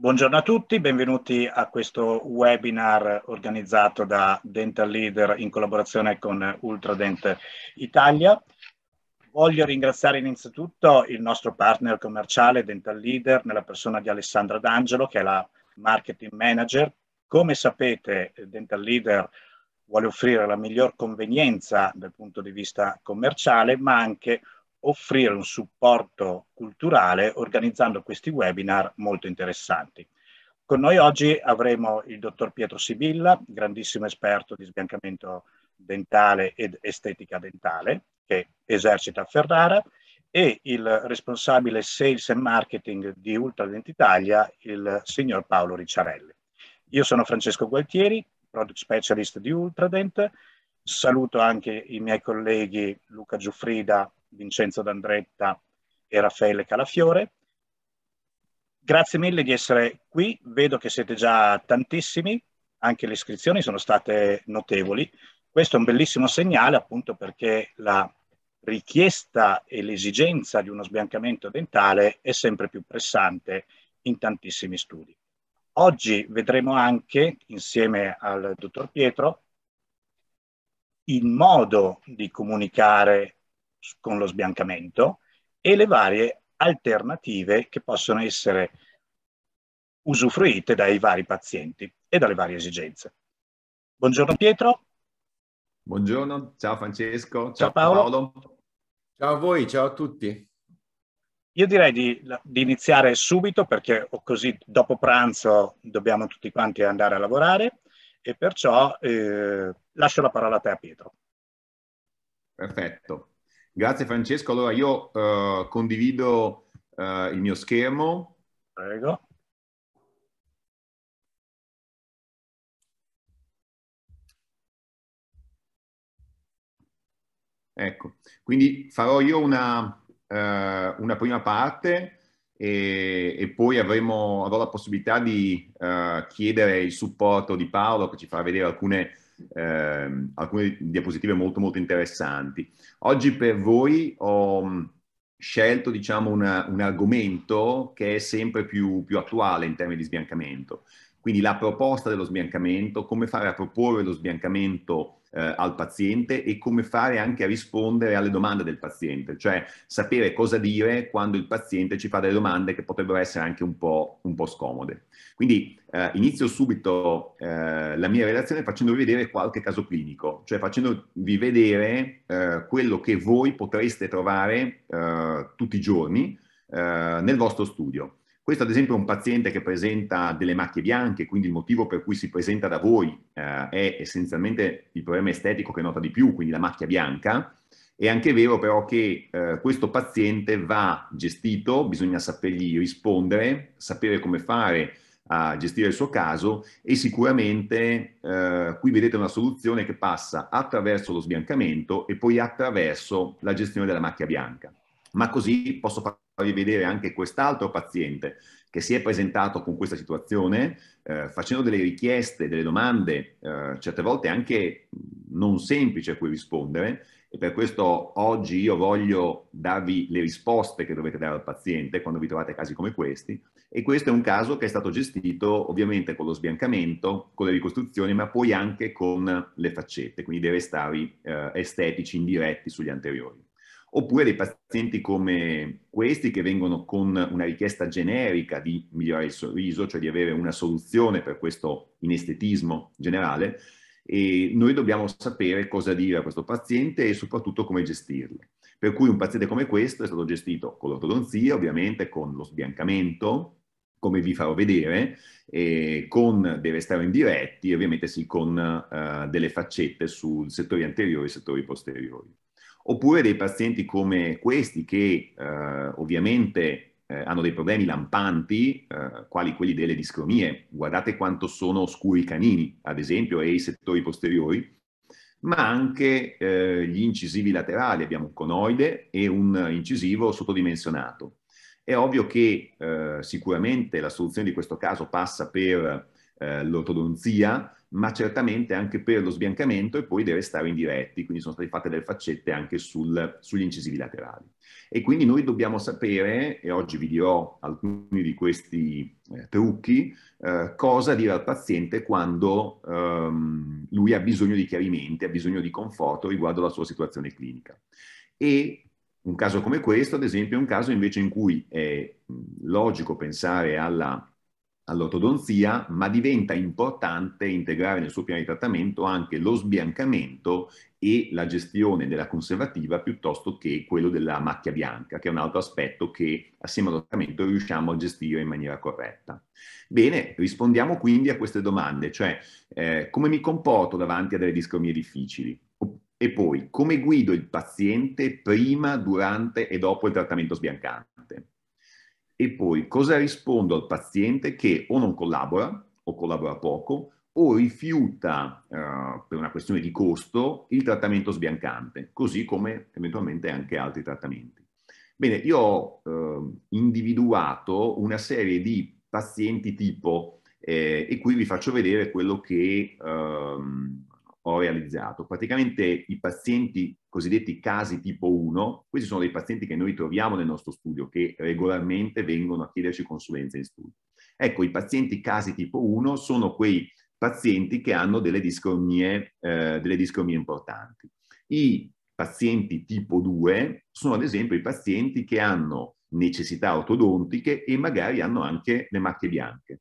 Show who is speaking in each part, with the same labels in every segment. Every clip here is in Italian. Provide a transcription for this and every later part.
Speaker 1: Buongiorno a tutti, benvenuti a questo webinar organizzato da Dental Leader in collaborazione con Ultradent Italia. Voglio ringraziare innanzitutto il nostro partner commerciale Dental Leader nella persona di Alessandra D'Angelo che è la marketing manager. Come sapete Dental Leader vuole offrire la miglior convenienza dal punto di vista commerciale ma anche un offrire un supporto culturale organizzando questi webinar molto interessanti. Con noi oggi avremo il dottor Pietro Sibilla, grandissimo esperto di sbiancamento dentale ed estetica dentale, che esercita a Ferrara, e il responsabile sales and marketing di Ultradent Italia, il signor Paolo Ricciarelli. Io sono Francesco Gualtieri, product specialist di Ultradent, saluto anche i miei colleghi Luca Giuffrida Vincenzo D'Andretta e Raffaele Calafiore. Grazie mille di essere qui, vedo che siete già tantissimi, anche le iscrizioni sono state notevoli. Questo è un bellissimo segnale appunto perché la richiesta e l'esigenza di uno sbiancamento dentale è sempre più pressante in tantissimi studi. Oggi vedremo anche, insieme al dottor Pietro, il modo di comunicare con lo sbiancamento e le varie alternative che possono essere usufruite dai vari pazienti e dalle varie esigenze. Buongiorno Pietro. Buongiorno, ciao Francesco, ciao, ciao Paolo. Paolo. Ciao a voi, ciao a tutti. Io direi di, di, iniziare subito perché così dopo pranzo dobbiamo tutti quanti andare a lavorare e perciò eh, lascio la parola a te a Pietro. Perfetto.
Speaker 2: Grazie Francesco, allora io uh, condivido uh, il mio schermo.
Speaker 3: Prego. Ecco,
Speaker 2: quindi farò io una, uh, una prima parte e, e poi avremo, avrò la possibilità di chiedere il supporto di Paolo che ci farà vedere alcune eh, alcune diapositive molto molto interessanti. Oggi per voi ho mm, scelto diciamo, una, un argomento che è sempre più, più attuale in termini di sbiancamento. Quindi la proposta dello sbiancamento, come fare a proporre lo sbiancamento eh, al paziente e come fare anche a rispondere alle domande del paziente, cioè sapere cosa dire quando il paziente ci fa delle domande che potrebbero essere anche un po', un po scomode. Quindi eh, inizio subito eh, la mia relazione facendovi vedere qualche caso clinico, cioè facendovi vedere eh, quello che voi potreste trovare eh, tutti i giorni eh, nel vostro studio. Questo ad esempio è un paziente che presenta delle macchie bianche, quindi il motivo per cui si presenta da voi eh, è essenzialmente il problema estetico che nota di più, quindi la macchia bianca. È anche vero però che eh, questo paziente va gestito, bisogna sapergli rispondere, sapere come fare a gestire il suo caso e sicuramente eh, qui vedete una soluzione che passa attraverso lo sbiancamento e poi attraverso la gestione della macchia bianca. Ma così posso fare rivedere anche quest'altro paziente che si è presentato con questa situazione, eh, facendo delle richieste, delle domande, eh, certe volte anche non semplici a cui rispondere, e per questo oggi io voglio darvi le risposte che dovete dare al paziente quando vi trovate casi come questi e questo è un caso che è stato gestito ovviamente con lo sbiancamento, con le ricostruzioni ma poi anche con le faccette, quindi dei restari eh, estetici indiretti sugli anteriori oppure dei pazienti come questi che vengono con una richiesta generica di migliorare il sorriso, cioè di avere una soluzione per questo inestetismo generale, e noi dobbiamo sapere cosa dire a questo paziente e soprattutto come gestirlo. Per cui un paziente come questo è stato gestito con l'ortodonzia, ovviamente con lo sbiancamento, come vi farò vedere, eh, con dei restauri indiretti ovviamente sì con eh, delle faccette sui settori anteriori e settori posteriori oppure dei pazienti come questi che eh, ovviamente eh, hanno dei problemi lampanti, eh, quali quelli delle discromie. Guardate quanto sono scuri i canini, ad esempio, e i settori posteriori, ma anche eh, gli incisivi laterali. Abbiamo un conoide e un incisivo sottodimensionato. È ovvio che eh, sicuramente la soluzione di questo caso passa per eh, l'ortodonzia, ma certamente anche per lo sbiancamento e poi deve stare indiretti, quindi sono state fatte delle faccette anche sul, sugli incisivi laterali. E quindi noi dobbiamo sapere, e oggi vi dirò alcuni di questi eh, trucchi, eh, cosa dire al paziente quando ehm, lui ha bisogno di chiarimenti, ha bisogno di conforto riguardo alla sua situazione clinica. E un caso come questo, ad esempio, è un caso invece in cui è logico pensare alla all'ortodonzia, ma diventa importante integrare nel suo piano di trattamento anche lo sbiancamento e la gestione della conservativa piuttosto che quello della macchia bianca, che è un altro aspetto che assieme al trattamento riusciamo a gestire in maniera corretta. Bene, rispondiamo quindi a queste domande, cioè eh, come mi comporto davanti a delle discromie difficili? E poi, come guido il paziente prima, durante e dopo il trattamento sbiancante? E poi cosa rispondo al paziente che o non collabora o collabora poco o rifiuta eh, per una questione di costo il trattamento sbiancante, così come eventualmente anche altri trattamenti. Bene, io ho eh, individuato una serie di pazienti tipo eh, e qui vi faccio vedere quello che ehm, ho realizzato. Praticamente i pazienti cosiddetti casi tipo 1, questi sono dei pazienti che noi troviamo nel nostro studio, che regolarmente vengono a chiederci consulenza in studio. Ecco, i pazienti casi tipo 1 sono quei pazienti che hanno delle discromie, eh, delle discromie importanti. I pazienti tipo 2 sono ad esempio i pazienti che hanno necessità ortodontiche e magari hanno anche le macchie bianche.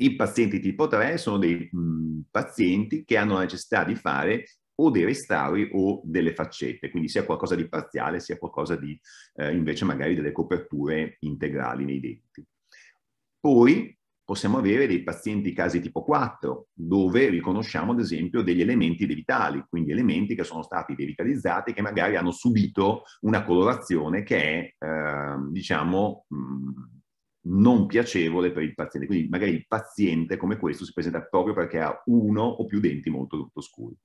Speaker 2: I pazienti tipo 3 sono dei mh, mm, pazienti che hanno la necessità di fare o dei restauri o delle faccette, quindi sia qualcosa di parziale sia qualcosa di eh, invece magari delle coperture integrali nei denti. Poi possiamo avere dei pazienti casi tipo 4, dove riconosciamo ad esempio degli elementi devitali, quindi elementi che sono stati devitalizzati, e che magari hanno subito una colorazione che è, eh, diciamo, mh, mm, non piacevole per il paziente. Quindi magari il paziente come questo si presenta proprio perché ha uno o più denti molto, molto scuri.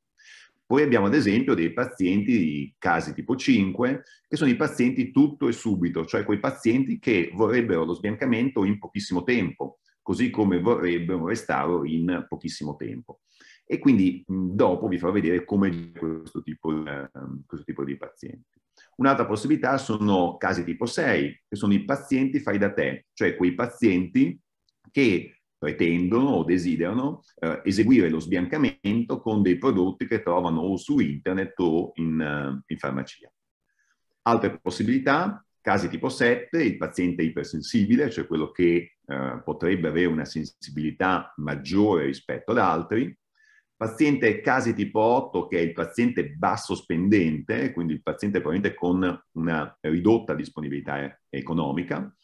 Speaker 2: Poi abbiamo ad esempio dei pazienti, di casi tipo 5, che sono i pazienti tutto e subito, cioè quei pazienti che vorrebbero lo sbiancamento in pochissimo tempo, così come vorrebbero un restauro in pochissimo tempo. E quindi dopo vi farò vedere come questo tipo, ehm, questo tipo di pazienti. Un'altra possibilità sono casi tipo 6, che sono i pazienti fai da te, cioè quei pazienti che pretendono o desiderano eh, eseguire lo sbiancamento con dei prodotti che trovano o su internet o in, eh, in farmacia. Altre possibilità, casi tipo 7, il paziente ipersensibile, cioè quello che eh, potrebbe avere una sensibilità maggiore rispetto ad altri, paziente casi tipo 8, che è il paziente basso spendente, quindi il paziente probabilmente con una ridotta disponibilità eh, economica,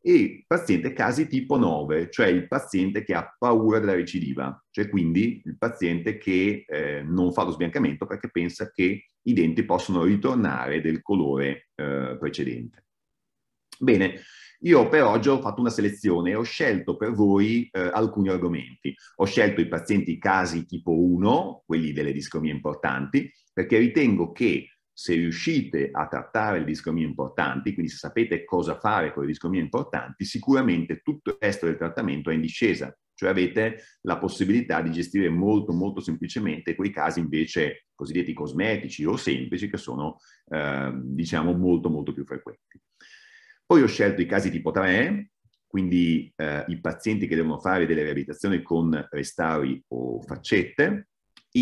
Speaker 2: e paziente casi tipo 9, cioè il paziente che ha paura della recidiva, cioè quindi il paziente che eh, non fa lo sbiancamento perché pensa che i denti possono ritornare del colore eh, precedente. Bene, io per oggi ho fatto una selezione e ho scelto per voi eh, alcuni argomenti. Ho scelto i pazienti casi tipo 1, quelli delle discromie importanti, perché ritengo che se riuscite a trattare le discromie importanti, quindi se sapete cosa fare con le discromie importanti, sicuramente tutto il resto del trattamento è in discesa, cioè avete la possibilità di gestire molto molto semplicemente quei casi invece cosiddetti cosmetici o semplici che sono eh, diciamo molto molto più frequenti. Poi ho scelto i casi tipo 3, quindi eh, i pazienti che devono fare delle riabilitazioni con restauri o faccette,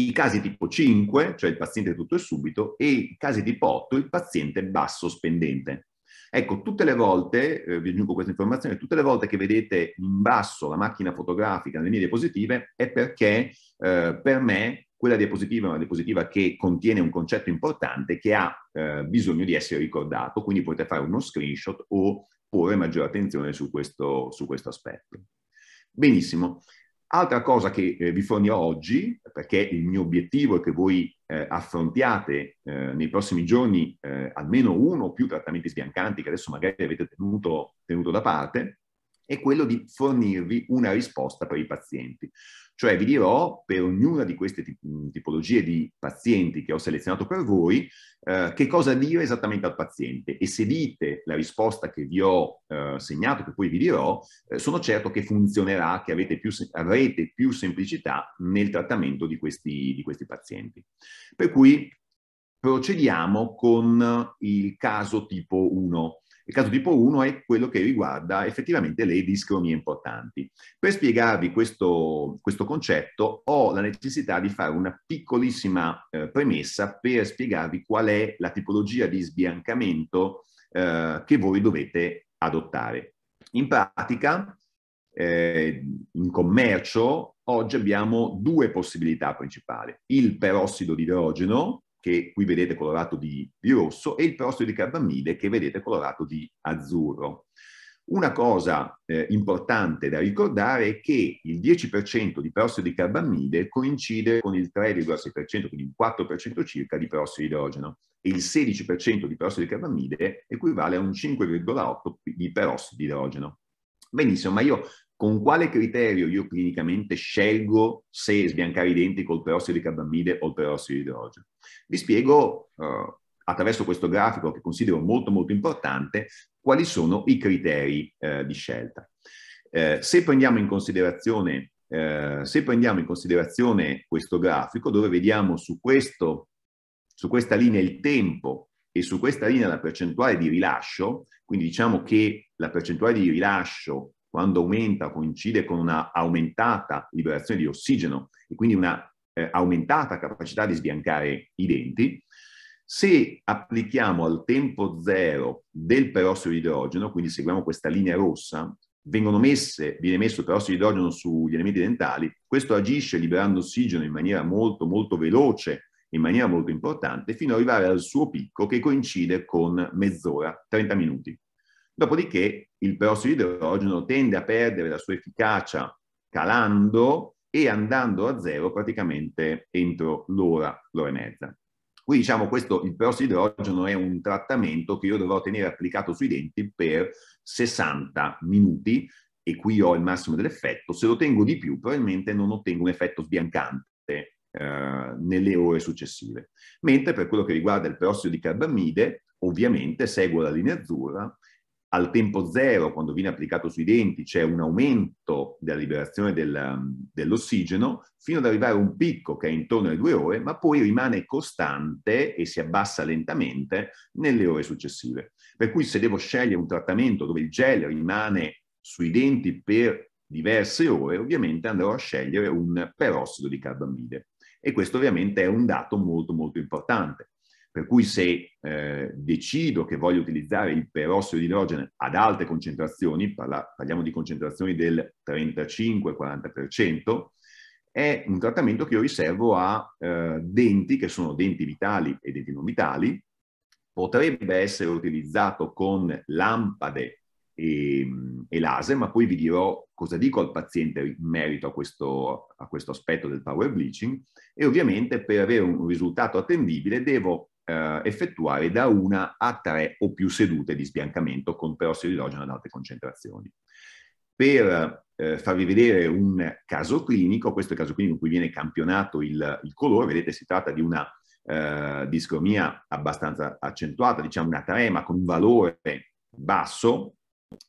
Speaker 2: i casi tipo 5, cioè il paziente tutto e subito, e i casi tipo 8, il paziente basso spendente. Ecco, tutte le volte, eh, vi aggiungo questa informazione, tutte le volte che vedete in basso la macchina fotografica nelle mie diapositive è perché eh, per me quella diapositiva è una diapositiva che contiene un concetto importante che ha eh, bisogno di essere ricordato, quindi potete fare uno screenshot o porre maggiore attenzione su questo, su questo aspetto. Benissimo, Altra cosa che eh, vi fornirò oggi, perché il mio obiettivo è che voi eh, affrontiate eh, nei prossimi giorni eh, almeno uno o più trattamenti sbiancanti che adesso magari avete tenuto, tenuto da parte, è quello di fornirvi una risposta per i pazienti. Cioè vi dirò per ognuna di queste mm, tipologie di pazienti che ho selezionato per voi eh, che cosa dire esattamente al paziente e se dite la risposta che vi ho eh, segnato, che poi vi dirò, eh, sono certo che funzionerà, che avete più, avrete più semplicità nel trattamento di questi, di questi pazienti. Per cui procediamo con il caso tipo 1. Il caso tipo 1 è quello che riguarda effettivamente le discromie importanti. Per spiegarvi questo, questo concetto ho la necessità di fare una piccolissima eh, premessa per spiegarvi qual è la tipologia di sbiancamento eh, che voi dovete adottare. In pratica, eh, in commercio, oggi abbiamo due possibilità principali. Il perossido di idrogeno, che qui vedete colorato di, di rosso, e il perossido di carbammide, che vedete colorato di azzurro. Una cosa eh, importante da ricordare è che il 10% di perossido di carbammide coincide con il 3,6%, quindi un 4% circa di perossido di idrogeno e il 16% di perossido di carbammide equivale a un 5,8% di perossido di idrogeno. Benissimo, ma io con quale criterio io clinicamente scelgo se sbiancare i denti col perossido di carbammide o il perossido di idrogeno? Vi spiego eh, attraverso questo grafico che considero molto molto importante quali sono i criteri eh, di scelta. Eh, se, prendiamo eh, se prendiamo in considerazione questo grafico dove vediamo su, questo, su questa linea il tempo e su questa linea la percentuale di rilascio, quindi diciamo che la percentuale di rilascio quando aumenta coincide con una aumentata liberazione di ossigeno e quindi una eh, aumentata capacità di sbiancare i denti, se applichiamo al tempo zero del perossido di idrogeno, quindi seguiamo questa linea rossa, messe, viene messo il perossido di idrogeno sugli elementi dentali, questo agisce liberando ossigeno in maniera molto molto veloce, in maniera molto importante, fino ad arrivare al suo picco che coincide con mezz'ora, 30 minuti. Dopodiché il perossido di idrogeno tende a perdere la sua efficacia calando e andando a zero praticamente entro l'ora, l'ora e mezza. Qui diciamo questo, il perossido idrogeno è un trattamento che io dovrò tenere applicato sui denti per 60 minuti e qui ho il massimo dell'effetto. Se lo tengo di più probabilmente non ottengo un effetto sbiancante eh, nelle ore successive. Mentre per quello che riguarda il perossido di carbamide, ovviamente seguo la linea azzurra, al tempo zero, quando viene applicato sui denti, c'è un aumento della liberazione del, ehm, dell'ossigeno fino ad arrivare a un picco che è intorno alle due ore, ma poi rimane costante e si abbassa lentamente nelle ore successive. Per cui se devo scegliere un trattamento dove il gel rimane sui denti per diverse ore, ovviamente andrò a scegliere un perossido di carbamide. E questo ovviamente è un dato molto molto importante, per cui se eh, decido che voglio utilizzare il perossido di idrogeno ad alte concentrazioni, parla, parliamo di concentrazioni del 35-40%, è un trattamento che io riservo a eh, denti che sono denti vitali e denti non vitali, potrebbe essere utilizzato con lampade e, e laser, ma poi vi dirò cosa dico al paziente in merito a questo, a questo aspetto del power bleaching e ovviamente per avere un risultato attendibile devo eh, effettuare da una a tre o più sedute di sbiancamento con perossido di idrogeno ad alte concentrazioni. Per eh, farvi vedere un caso clinico, questo è il caso clinico in cui viene campionato il, il colore, vedete si tratta di una eh, discromia abbastanza accentuata, diciamo una trema con un valore basso,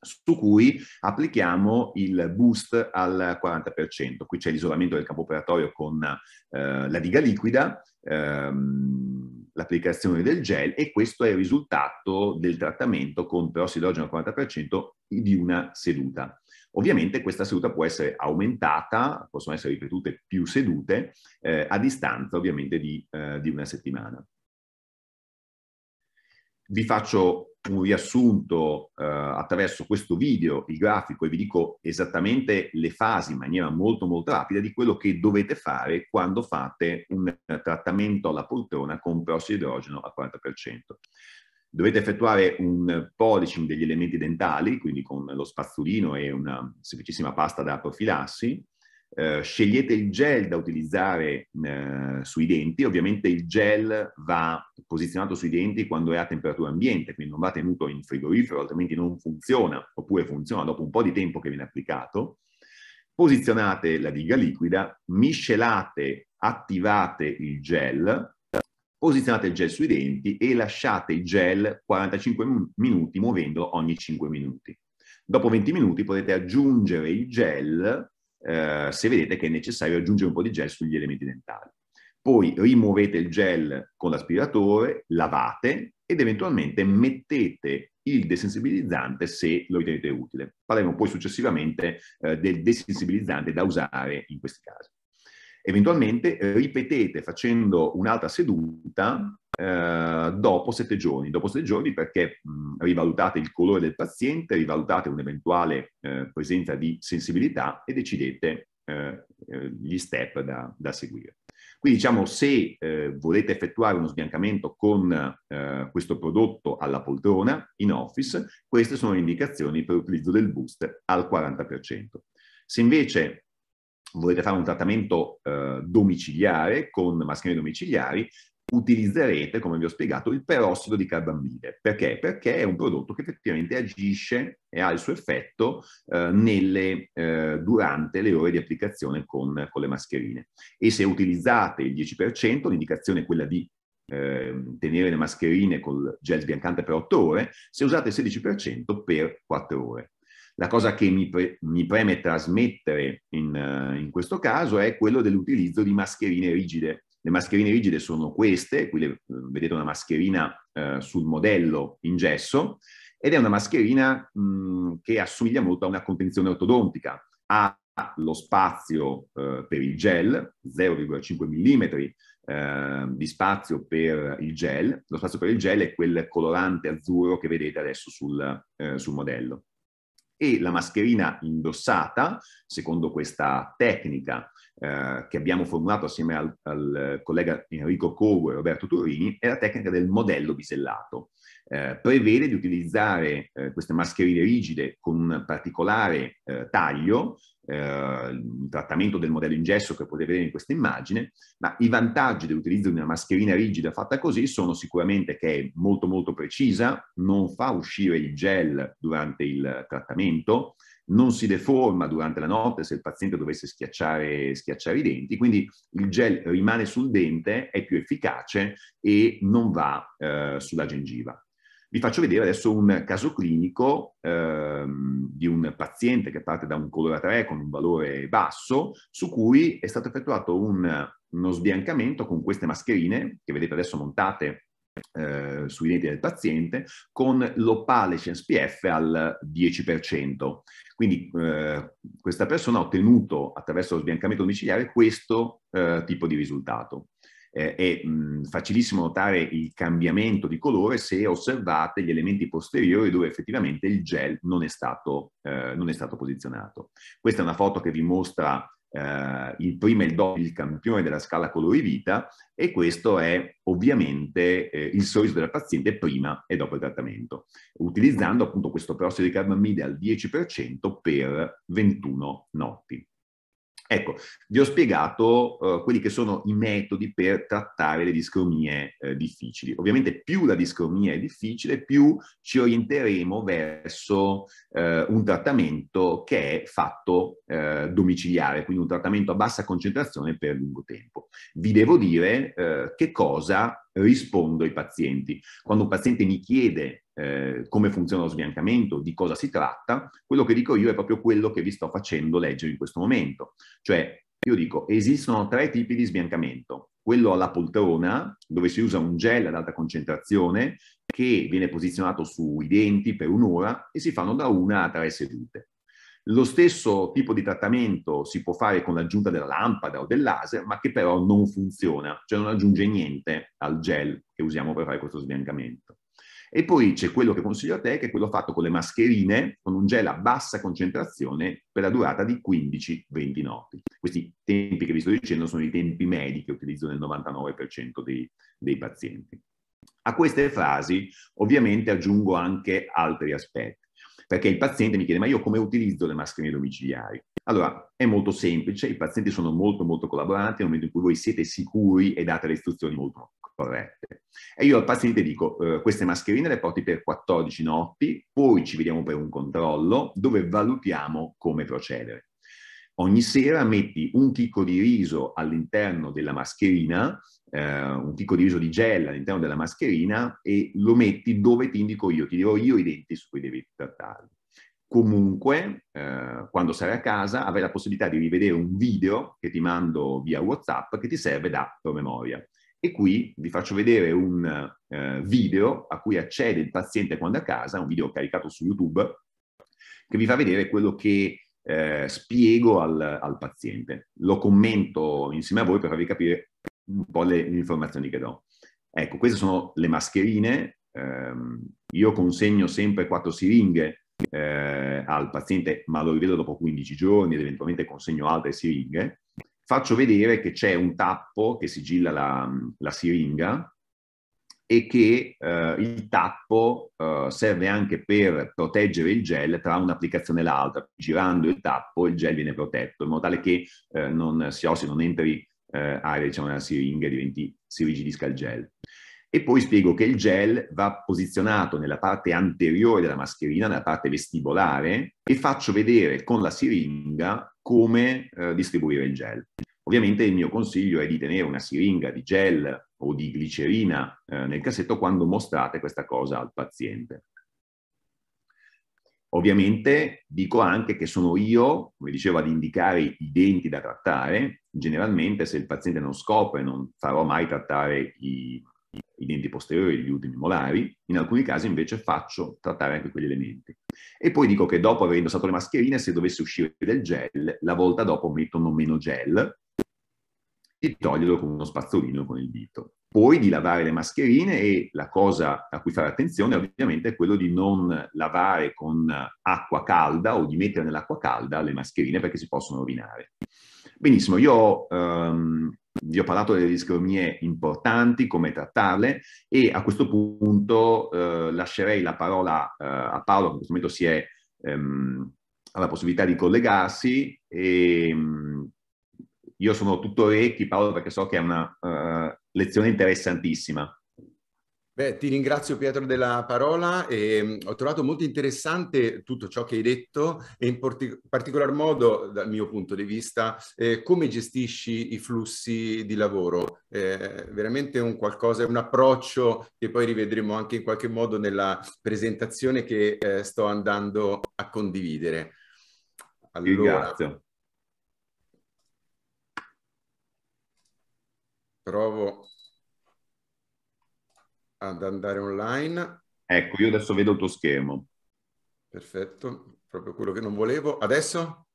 Speaker 2: su cui applichiamo il boost al 40%. Qui c'è l'isolamento del campo operatorio con eh, la diga liquida, ehm, l'applicazione del gel e questo è il risultato del trattamento con perossido al 40% di una seduta. Ovviamente questa seduta può essere aumentata, possono essere ripetute più sedute, eh, a distanza ovviamente di, eh, di una settimana. Vi faccio un riassunto eh, attraverso questo video, il grafico, e vi dico esattamente le fasi in maniera molto molto rapida di quello che dovete fare quando fate un trattamento alla poltrona con perossido di idrogeno al 40%. Dovete effettuare un polishing degli elementi dentali, quindi con lo spazzolino e una semplicissima pasta da profilassi, eh, scegliete il gel da utilizzare eh, sui denti, ovviamente il gel va posizionato sui denti quando è a temperatura ambiente, quindi non va tenuto in frigorifero, altrimenti non funziona, oppure funziona dopo un po' di tempo che viene applicato. Posizionate la diga liquida, miscelate, attivate il gel, posizionate il gel sui denti e lasciate il gel 45 minuti muovendolo ogni 5 minuti. Dopo 20 minuti potete aggiungere il gel eh, se vedete che è necessario aggiungere un po' di gel sugli elementi dentali. Poi rimuovete il gel con l'aspiratore, lavate ed eventualmente mettete il desensibilizzante se lo ritenete utile. Parleremo poi successivamente eh, del desensibilizzante da usare in questi casi. Eventualmente eh, ripetete facendo un'altra seduta eh, dopo sette giorni. Dopo sette giorni perché mh, mm, rivalutate il colore del paziente, rivalutate un'eventuale eh, presenza di sensibilità e decidete eh, eh gli step da, da, seguire. Quindi diciamo se eh, volete effettuare uno sbiancamento con questo prodotto alla poltrona in office, queste sono le indicazioni per l'utilizzo del boost al 40%. Se invece volete fare un trattamento eh, domiciliare con mascherine domiciliari, utilizzerete, come vi ho spiegato, il perossido di carbamide. Perché? Perché è un prodotto che effettivamente agisce e ha il suo effetto eh, nelle, eh, durante le ore di applicazione con, con, le mascherine. E se utilizzate il 10%, l'indicazione è quella di eh, tenere le mascherine col gel sbiancante per 8 ore, se usate il 16% per 4 ore. La cosa che mi, pre- mi preme trasmettere in, uh, in, questo caso è quello dell'utilizzo di mascherine rigide. Le mascherine rigide sono queste, qui le, eh, vedete una mascherina uh, sul modello in gesso, ed è una mascherina mh, mm, che assomiglia molto a una contenzione ortodontica. Ha lo spazio eh, per il gel, 0,5 mm eh, di spazio per il gel. Lo spazio per il gel è quel colorante azzurro che vedete adesso sul, eh, sul modello e la mascherina indossata, secondo questa tecnica eh, che abbiamo formulato assieme al, al collega Enrico Corvo e Roberto Turini, è la tecnica del modello bisellato. Eh, prevede di utilizzare eh, queste mascherine rigide con un particolare eh, taglio un eh, trattamento del modello in gesso che potete vedere in questa immagine, ma i vantaggi dell'utilizzo di una mascherina rigida fatta così sono sicuramente che è molto molto precisa, non fa uscire il gel durante il trattamento, non si deforma durante la notte se il paziente dovesse schiacciare, schiacciare, i denti, quindi il gel rimane sul dente, è più efficace e non va eh, sulla gengiva. Vi faccio vedere adesso un caso clinico ehm, di un paziente che parte da un colore a 3 con un valore basso, su cui è stato effettuato un, uno sbiancamento con queste mascherine, che vedete adesso montate eh, sui denti del paziente, con l'opale CNSPF al 10%. Quindi eh, questa persona ha ottenuto attraverso lo sbiancamento domiciliare questo eh, tipo di risultato eh, è mh, facilissimo notare il cambiamento di colore se osservate gli elementi posteriori dove effettivamente il gel non è stato, eh, non è stato posizionato. Questa è una foto che vi mostra eh, il prima e il dopo il campione della scala colori vita e questo è ovviamente eh, il sorriso della paziente prima e dopo il trattamento, utilizzando appunto questo perossido di carbamide al 10% per 21 notti. Ecco, vi ho spiegato eh, quelli che sono i metodi per trattare le discromie eh, difficili. Ovviamente più la discromia è difficile, più ci orienteremo verso eh, un trattamento che è fatto eh, domiciliare, quindi un trattamento a bassa concentrazione per lungo tempo. Vi devo dire eh, che cosa rispondo ai pazienti. Quando un paziente mi chiede eh, come funziona lo sbiancamento, di cosa si tratta, quello che dico io è proprio quello che vi sto facendo leggere in questo momento. Cioè, io dico, esistono tre tipi di sbiancamento. Quello alla poltrona, dove si usa un gel ad alta concentrazione, che viene posizionato sui denti per un'ora e si fanno da una a tre sedute. Lo stesso tipo di trattamento si può fare con l'aggiunta della lampada o del laser, ma che però non funziona, cioè non aggiunge niente al gel che usiamo per fare questo sbiancamento. E poi c'è quello che consiglio a te, che è quello fatto con le mascherine, con un gel a bassa concentrazione per la durata di 15-20 notti. Questi tempi che vi sto dicendo sono i tempi medi che utilizzo nel 99% dei, dei pazienti. A queste frasi ovviamente aggiungo anche altri aspetti perché il paziente mi chiede ma io come utilizzo le mascherine domiciliari? Allora, è molto semplice, i pazienti sono molto molto collaboranti nel momento in cui voi siete sicuri e date le istruzioni molto corrette. E io al paziente dico, eh, queste mascherine le porti per 14 notti, poi ci vediamo per un controllo dove valutiamo come procedere. Ogni sera metti un chicco di riso all'interno della mascherina eh, un picco diviso di gel all'interno della mascherina e lo metti dove ti indico io, ti dirò io i denti su cui devi trattarli. Comunque, eh, quando sarai a casa, avrai la possibilità di rivedere un video che ti mando via WhatsApp che ti serve da promemoria. E qui vi faccio vedere un eh, video a cui accede il paziente quando è a casa, un video caricato su YouTube, che vi fa vedere quello che eh, spiego al, al, paziente. Lo commento insieme a voi per farvi capire un po' le informazioni che do. Ecco, queste sono le mascherine. Eh, io consegno sempre quattro siringhe eh, al paziente, ma lo rivedo dopo 15 giorni ed eventualmente consegno altre siringhe. Faccio vedere che c'è un tappo che sigilla la, la siringa e che eh, il tappo eh, serve anche per proteggere il gel tra un'applicazione e l'altra. Girando il tappo il gel viene protetto in modo tale che eh, non si ossi, non entri eh, area diciamo, della siringa diventi sirigilisca il gel. E poi spiego che il gel va posizionato nella parte anteriore della mascherina, nella parte vestibolare, e faccio vedere con la siringa come eh, distribuire il gel. Ovviamente il mio consiglio è di tenere una siringa di gel o di glicerina eh, nel cassetto quando mostrate questa cosa al paziente. Ovviamente dico anche che sono io, come dicevo, ad indicare i denti da trattare. Generalmente se il paziente non scopre non farò mai trattare i, i denti posteriori, gli ultimi molari, in alcuni casi invece faccio trattare anche quegli elementi. E poi dico che dopo aver indossato le mascherine, se dovesse uscire del gel, la volta dopo mettono meno gel e toglierlo con uno spazzolino con il dito poi di lavare le mascherine e la cosa a cui fare attenzione ovviamente è quello di non lavare con acqua calda o di mettere nell'acqua calda le mascherine perché si possono rovinare. Benissimo, io ehm, vi ho parlato delle discromie importanti, come trattarle e a questo punto eh, lascerei la parola eh, a Paolo che in questo momento si è, ehm, ha la possibilità di collegarsi e mm, io sono tutto orecchi Paolo perché so che è una uh, lezione interessantissima.
Speaker 4: Beh, ti ringrazio Pietro della parola e ehm, ho trovato molto interessante tutto ciò che hai detto e in particolar modo dal mio punto di vista eh, come gestisci i flussi di lavoro. Eh, veramente un qualcosa, un approccio che poi rivedremo anche in qualche modo nella presentazione che eh, sto andando a condividere. Allora, ringrazio. provo ad andare online. Ecco, io adesso vedo il tuo schermo. Perfetto, proprio quello che non volevo. Adesso?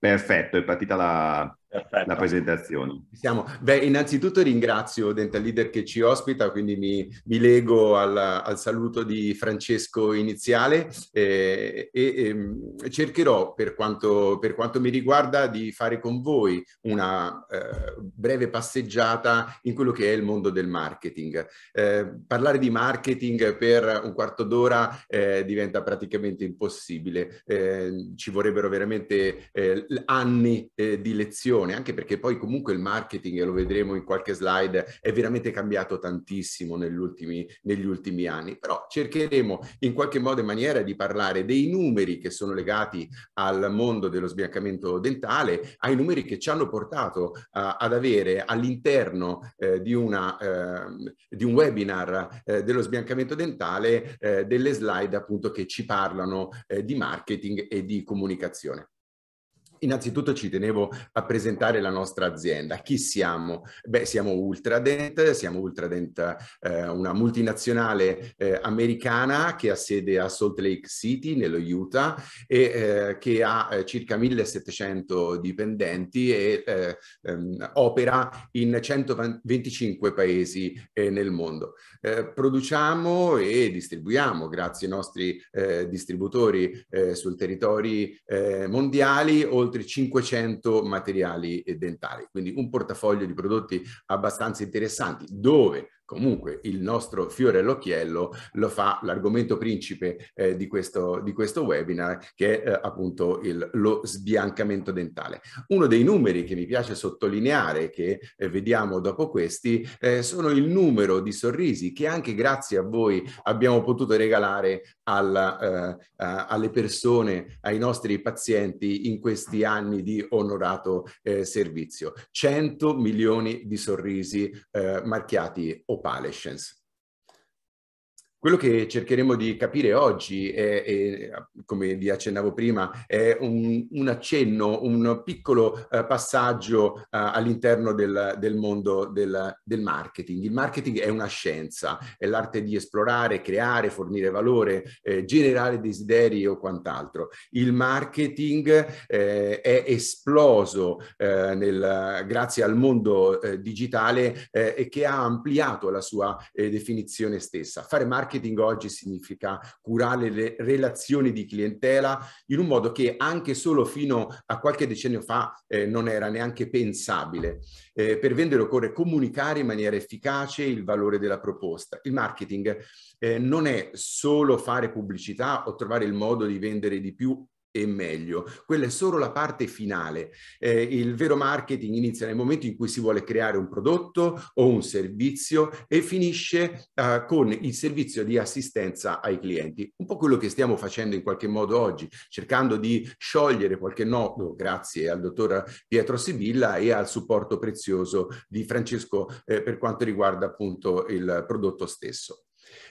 Speaker 4: Perfetto, è partita la, Perfetto. la presentazione. Siamo. Beh, innanzitutto ringrazio Dental Leader che ci ospita, quindi mi, mi lego al, al, saluto di Francesco iniziale eh, e, e ehm, cercherò, per quanto, per quanto, mi riguarda, di fare con voi una eh, breve passeggiata in quello che è il mondo del marketing. Eh, parlare di marketing per un quarto d'ora eh, diventa praticamente impossibile, eh, ci vorrebbero veramente eh, anni di lezioni evoluzione, anche perché poi comunque il marketing, e lo vedremo in qualche slide, è veramente cambiato tantissimo negli ultimi, negli ultimi anni, però cercheremo in qualche modo e maniera di parlare dei numeri che sono legati al mondo dello sbiancamento dentale, ai numeri che ci hanno portato eh, ad avere all'interno eh, di, una, eh, di un webinar eh, dello sbiancamento dentale eh, delle slide appunto che ci parlano eh, di marketing e di comunicazione. Innanzitutto ci tenevo a presentare la nostra azienda. Chi siamo? Beh, siamo Ultradent, siamo Ultradent, eh, una multinazionale eh, americana che ha sede a Salt Lake City, nello Utah, e eh, che ha eh, circa 1700 dipendenti e eh, ehm, opera in 125 paesi eh, nel mondo. produciamo e distribuiamo, grazie ai nostri distributori, sul territorio mondiali, oltre oltre 500 materiali eh, dentali, quindi un portafoglio di prodotti abbastanza interessanti, dove Comunque il nostro fiore all'occhiello lo fa l'argomento principe eh, di, questo, di, questo, webinar che è eh, appunto il, lo sbiancamento dentale. Uno dei numeri che mi piace sottolineare che eh, vediamo dopo questi eh, sono il numero di sorrisi che anche grazie a voi abbiamo potuto regalare alla, eh, alle persone, ai nostri pazienti in questi anni di onorato eh, servizio. 100 milioni di sorrisi marchiati coalitions Quello che cercheremo di capire oggi, è, è come vi accennavo prima, è un, un accenno, un piccolo uh, passaggio uh, all'interno del, del, mondo del, del, marketing. Il marketing è una scienza, è l'arte di esplorare, creare, fornire valore, eh, generare desideri o quant'altro. Il marketing eh, è esploso eh, nel, grazie al mondo eh, digitale e che ha ampliato la sua definizione stessa. Fare marketing marketing oggi significa curare le relazioni di clientela in un modo che anche solo fino a qualche decennio fa eh, non era neanche pensabile. Eh, per vendere occorre comunicare in maniera efficace il valore della proposta. Il marketing eh, non è solo fare pubblicità o trovare il modo di vendere di più e meglio. Quella è solo la parte finale. Eh, il vero marketing inizia nel momento in cui si vuole creare un prodotto o un servizio e finisce eh, con il servizio di assistenza ai clienti. Un po' quello che stiamo facendo in qualche modo oggi, cercando di sciogliere qualche nodo, grazie al dottor Pietro Sibilla e al supporto prezioso di Francesco eh, per quanto riguarda appunto il prodotto stesso.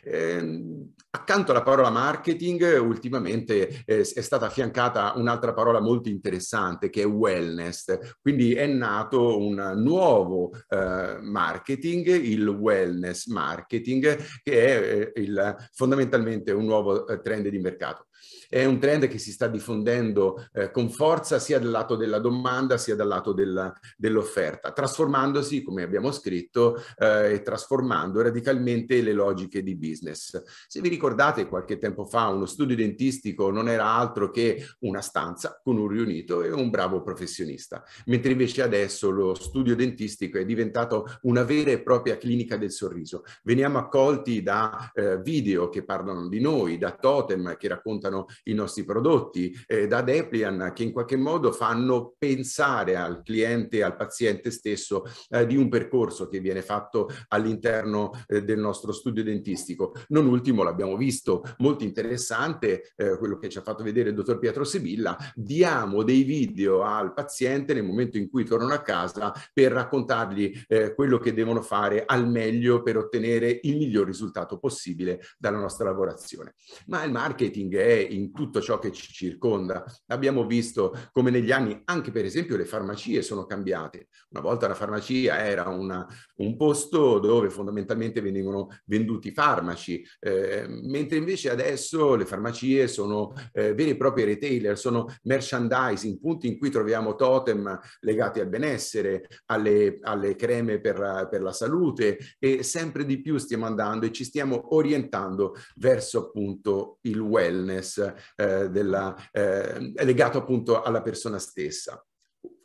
Speaker 4: Ehm, accanto alla parola marketing, ultimamente eh, è stata affiancata un'altra parola molto interessante che è wellness. Quindi è nato un nuovo eh, marketing, il wellness marketing, che è eh, il, fondamentalmente un nuovo trend di mercato. È un trend che si sta diffondendo eh, con forza sia dal lato della domanda sia dal lato della, dell'offerta, trasformandosi, come abbiamo scritto, eh, e trasformando radicalmente le logiche di business. Se vi ricordate, qualche tempo fa uno studio dentistico non era altro che una stanza con un riunito e un bravo professionista, mentre invece adesso lo studio dentistico è diventato una vera e propria clinica del sorriso. Veniamo accolti da eh, video che parlano di noi, da totem che raccontano i nostri prodotti, eh, da Deplian che in qualche modo fanno pensare al cliente, al paziente stesso eh, di un percorso che viene fatto all'interno eh, del nostro studio dentistico. Non ultimo l'abbiamo visto, molto interessante eh, quello che ci ha fatto vedere il dottor Pietro Sibilla, diamo dei video al paziente nel momento in cui tornano a casa per raccontargli eh, quello che devono fare al meglio per ottenere il miglior risultato possibile dalla nostra lavorazione. Ma il marketing è in tutto ciò che ci circonda. Abbiamo visto come negli anni anche per esempio le farmacie sono cambiate. Una volta la farmacia era una, un posto dove fondamentalmente venivano venduti farmaci, eh, mentre invece adesso le farmacie sono eh, veri e propri retailer, sono merchandising, punti in cui troviamo totem legati al benessere, alle, alle creme per, per la salute e sempre di più stiamo andando e ci stiamo orientando verso appunto il wellness eh, della, eh, legato appunto alla persona stessa.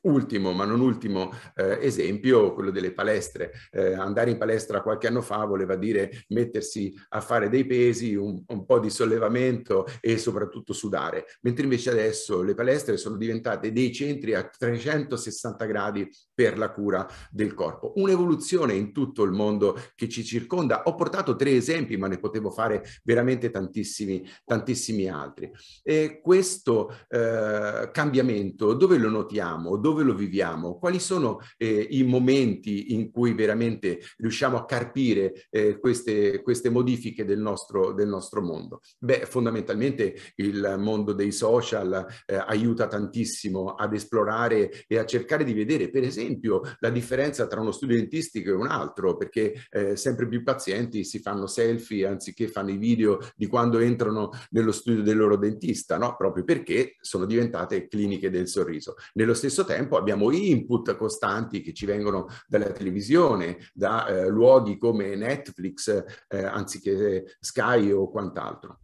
Speaker 4: Ultimo, ma non ultimo eh, esempio, quello delle palestre. Eh, andare in palestra qualche anno fa voleva dire mettersi a fare dei pesi, un, un, po' di sollevamento e soprattutto sudare, mentre invece adesso le palestre sono diventate dei centri a 360 gradi per la cura del corpo. Un'evoluzione in tutto il mondo che ci circonda. Ho portato tre esempi, ma ne potevo fare veramente tantissimi, tantissimi altri. E questo eh, cambiamento dove lo notiamo? Dove dove lo viviamo, quali sono eh, i momenti in cui veramente riusciamo a carpire eh, queste, queste, modifiche del nostro, del nostro, mondo. Beh, fondamentalmente il mondo dei social eh, aiuta tantissimo ad esplorare e a cercare di vedere, per esempio, la differenza tra uno studio dentistico e un altro, perché eh, sempre più pazienti si fanno selfie anziché fanno i video di quando entrano nello studio del loro dentista, no? proprio perché sono diventate cliniche del sorriso. Nello stesso tempo, tempo abbiamo input costanti che ci vengono dalla televisione, da eh, luoghi come Netflix, eh, anziché Sky o quant'altro.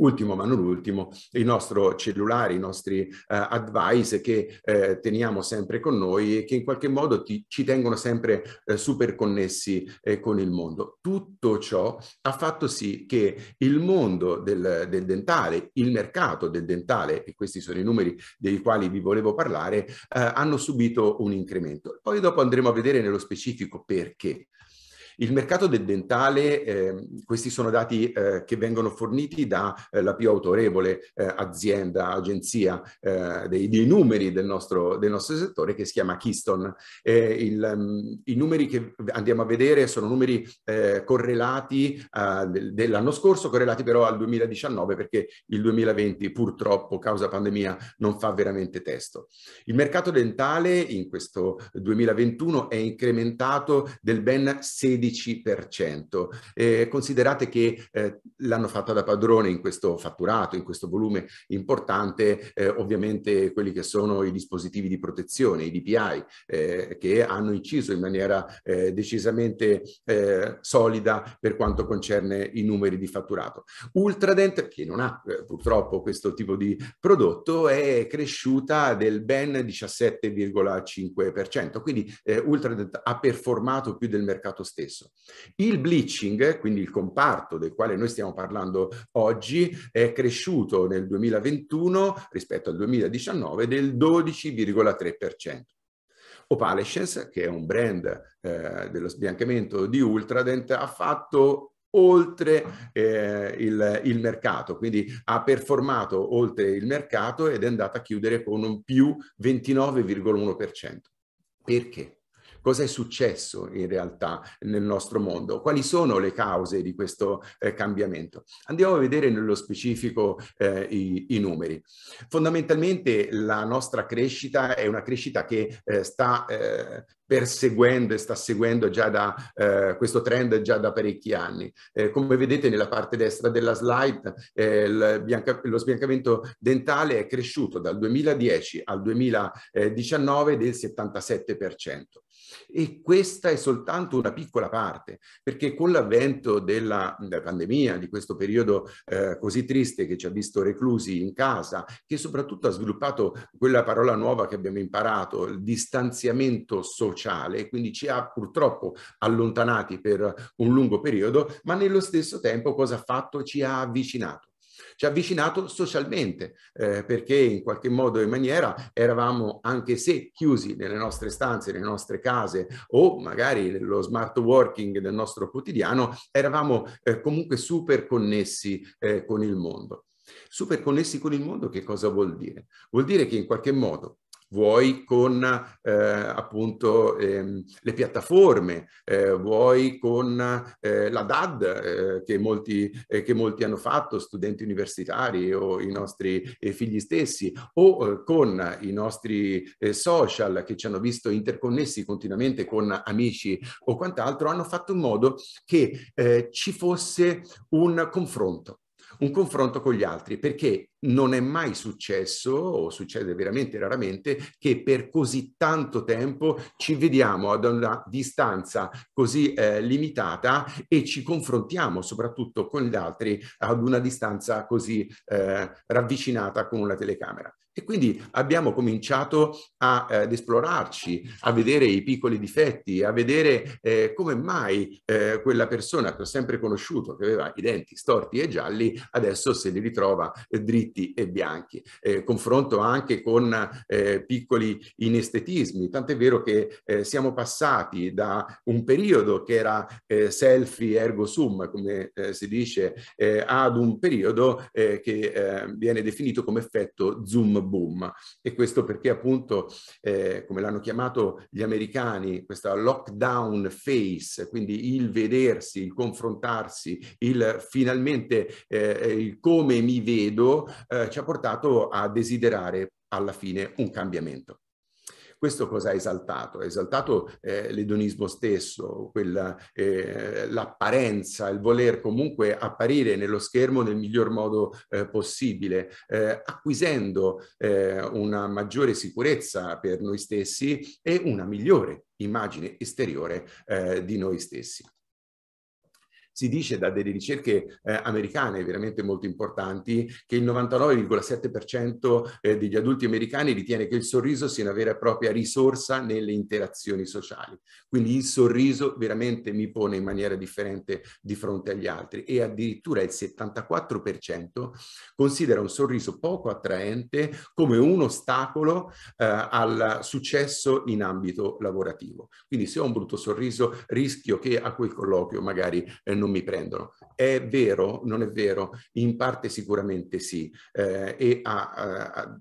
Speaker 4: Ultimo ma non ultimo, il nostro cellulare, i nostri eh, advice che eh, teniamo sempre con noi e che in qualche modo ti, ci tengono sempre eh, super connessi eh, con il mondo. Tutto ciò ha fatto sì che il mondo del, del, dentale, il mercato del dentale, e questi sono i numeri dei quali vi volevo parlare, eh, hanno subito un incremento. Poi dopo andremo a vedere nello specifico perché. Il mercato del dentale, eh, questi sono dati eh, che vengono forniti dalla eh, più autorevole eh, azienda, agenzia eh, dei, dei, numeri del nostro, del nostro, settore che si chiama Keystone. Eh, il, um, I numeri che andiamo a vedere sono numeri correlati dell'anno scorso, correlati però al 2019 perché il 2020 purtroppo causa pandemia non fa veramente testo. Il mercato dentale in questo 2021 è incrementato del ben 16 15%. Eh, considerate che eh, l'hanno fatta da padrone in questo fatturato, in questo volume importante, eh, ovviamente quelli che sono i dispositivi di protezione, i DPI, eh, che hanno inciso in maniera eh, decisamente eh, solida per quanto concerne i numeri di fatturato. Ultradent, che non ha purtroppo questo tipo di prodotto, è cresciuta del ben 17,5%, quindi Ultradent ha performato più del mercato stesso stesso. Il bleaching, quindi il comparto del quale noi stiamo parlando oggi, è cresciuto nel 2021 rispetto al 2019 del 12,3%. Opalescence, che è un brand eh, dello sbiancamento di Ultradent, ha fatto oltre eh, il, il, mercato, quindi ha performato oltre il mercato ed è andata a chiudere con un più 29,1%. Perché? cosa è successo in realtà nel nostro mondo? Quali sono le cause di questo eh, cambiamento? Andiamo a vedere nello specifico eh, i, i, numeri. Fondamentalmente la nostra crescita è una crescita che eh, sta eh, perseguendo e sta seguendo già da eh, questo trend già da parecchi anni. Eh, come vedete nella parte destra della slide, eh, bianca, lo sbiancamento dentale è cresciuto dal 2010 al 2019 del 77%. E questa è soltanto una piccola parte, perché con l'avvento della, della pandemia, di questo periodo eh, così triste che ci ha visto reclusi in casa, che soprattutto ha sviluppato quella parola nuova che abbiamo imparato, il distanziamento sociale, quindi ci ha purtroppo allontanati per un lungo periodo, ma nello stesso tempo cosa ha fatto? Ci ha avvicinato ci ha avvicinato socialmente, eh, perché in qualche modo e maniera eravamo, anche se chiusi nelle nostre stanze, nelle nostre case o magari nello smart working del nostro quotidiano, eravamo eh, comunque super connessi eh, con il mondo. Super connessi con il mondo che cosa vuol dire? Vuol dire che in qualche modo vuoi con eh, appunto ehm, le piattaforme, eh, vuoi con eh, la DAD eh, che molti, eh, che, molti, hanno fatto, studenti universitari o i nostri eh, figli stessi, o con i nostri social che ci hanno visto interconnessi continuamente con amici o quant'altro, hanno fatto in modo che ci fosse un confronto un confronto con gli altri, perché non è mai successo, o succede veramente raramente, che per così tanto tempo ci vediamo ad una distanza così eh, limitata e ci confrontiamo soprattutto con gli altri ad una distanza così eh, ravvicinata con una telecamera. E quindi abbiamo cominciato a, eh, ad esplorarci, a vedere i piccoli difetti, a vedere eh, come mai eh, quella persona che ho sempre conosciuto, che aveva i denti storti e gialli, adesso se li ritrova eh, dritti e bianchi. Eh, confronto anche con eh, piccoli inestetismi, tant'è vero che siamo passati da un periodo che era selfie ergo sum, come si dice, ad un periodo che viene definito come effetto zoom boom e questo perché appunto, eh, come l'hanno chiamato gli americani, questa lockdown face, quindi il vedersi, il confrontarsi, il finalmente eh, il come mi vedo, eh, ci ha portato a desiderare alla fine un cambiamento. Questo cosa ha esaltato? Ha esaltato eh, l'edonismo stesso, quella, eh, l'apparenza, il voler comunque apparire nello schermo nel miglior modo eh, possibile, eh, acquisendo eh, una maggiore sicurezza per noi stessi e una migliore immagine esteriore eh, di noi stessi. Si dice da delle ricerche eh, americane veramente molto importanti che il 99,7% eh, degli adulti americani ritiene che il sorriso sia una vera e propria risorsa nelle interazioni sociali. Quindi il sorriso veramente mi pone in maniera differente di fronte agli altri e addirittura il 74% considera un sorriso poco attraente come un ostacolo eh, al successo in ambito lavorativo. Quindi se ho un brutto sorriso rischio che a quel colloquio magari eh, non non mi prendono. È vero? Non è vero? In parte sicuramente sì. Eh, e a, eh, a,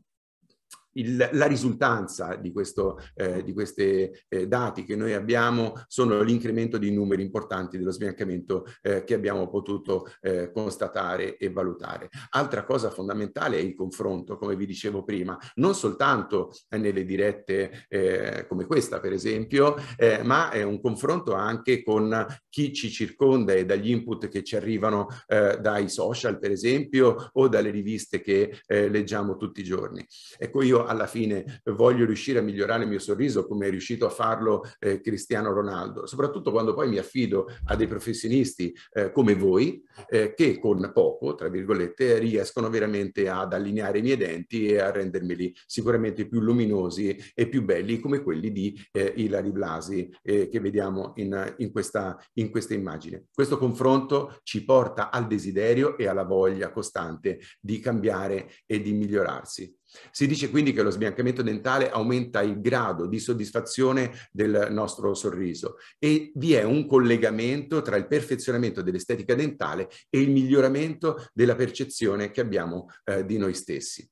Speaker 4: il, la risultanza di, questo, eh, di queste eh, dati che noi abbiamo sono l'incremento di numeri importanti dello sbiancamento eh, che abbiamo potuto eh, constatare e valutare. Altra cosa fondamentale è il confronto, come vi dicevo prima, non soltanto nelle dirette eh, come questa per esempio, eh, ma è un confronto anche con chi ci circonda e dagli input che ci arrivano eh, dai social per esempio o dalle riviste che eh, leggiamo tutti i giorni. Ecco io alla fine voglio riuscire a migliorare il mio sorriso come è riuscito a farlo eh, Cristiano Ronaldo, soprattutto quando poi mi affido a dei professionisti eh, come voi eh, che con poco, tra virgolette, riescono veramente ad allineare i miei denti e a rendermeli sicuramente più luminosi e più belli come quelli di eh, Ilari Blasi eh, che vediamo in, in, questa, in questa immagine. Questo confronto ci porta al desiderio e alla voglia costante di cambiare e di migliorarsi. Si dice quindi che lo sbiancamento dentale aumenta il grado di soddisfazione del nostro sorriso e vi è un collegamento tra il perfezionamento dell'estetica dentale e il miglioramento della percezione che abbiamo eh, di noi stessi.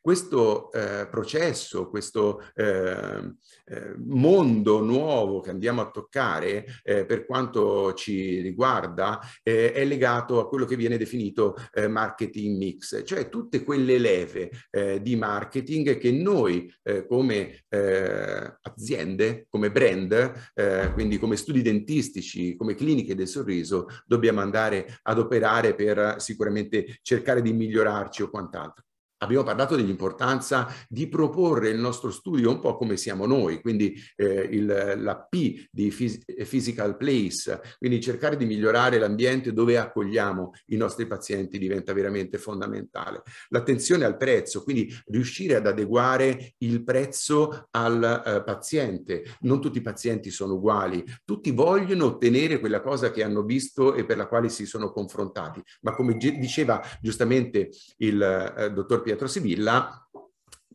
Speaker 4: Questo eh, processo, questo ehm, eh, mondo nuovo che andiamo a toccare eh, per quanto ci riguarda eh, è legato a quello che viene definito eh, marketing mix, cioè tutte quelle leve eh, di marketing che noi come aziende, come brand, quindi come studi dentistici, come cliniche del sorriso, dobbiamo andare ad operare per sicuramente cercare di migliorarci o quant'altro. Abbiamo parlato dell'importanza di proporre il nostro studio un po' come siamo noi, quindi eh, il, la P di physical place, quindi cercare di migliorare l'ambiente dove accogliamo i nostri pazienti diventa veramente fondamentale. L'attenzione al prezzo, quindi riuscire ad adeguare il prezzo al eh, paziente. Non tutti i pazienti sono uguali, tutti vogliono ottenere quella cosa che hanno visto e per la quale si sono confrontati, ma come diceva giustamente il eh, dottor Pietro Sibilla,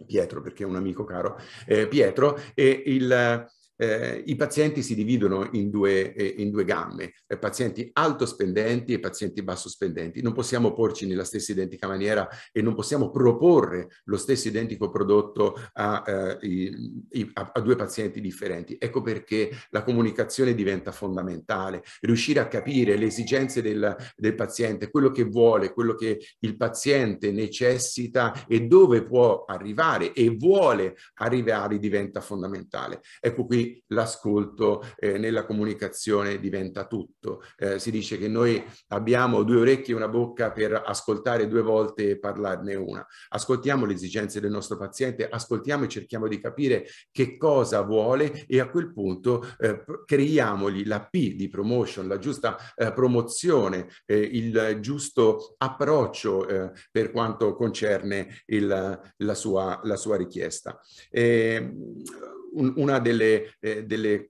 Speaker 4: Pietro perché è un amico caro, eh, Pietro, e il, eh, i pazienti si dividono in due, eh, in due gamme, eh, pazienti alto spendenti e pazienti basso spendenti. Non possiamo porci nella stessa identica maniera e non possiamo proporre lo stesso identico prodotto a, eh, i, i, a, a due pazienti differenti. Ecco perché la comunicazione diventa fondamentale, riuscire a capire le esigenze del, del paziente, quello che vuole, quello che il paziente necessita e dove può arrivare e vuole arrivare diventa fondamentale. Ecco qui l'ascolto eh, nella comunicazione diventa tutto. Eh, si dice che noi abbiamo due orecchie e una bocca per ascoltare due volte e parlarne una. Ascoltiamo le esigenze del nostro paziente, ascoltiamo e cerchiamo di capire che cosa vuole e a quel punto eh, creiamogli la P di promotion, la giusta eh, promozione, eh, il giusto approccio eh, per quanto concerne il, la, sua, la, sua, richiesta. E, ehm, una delle, eh, delle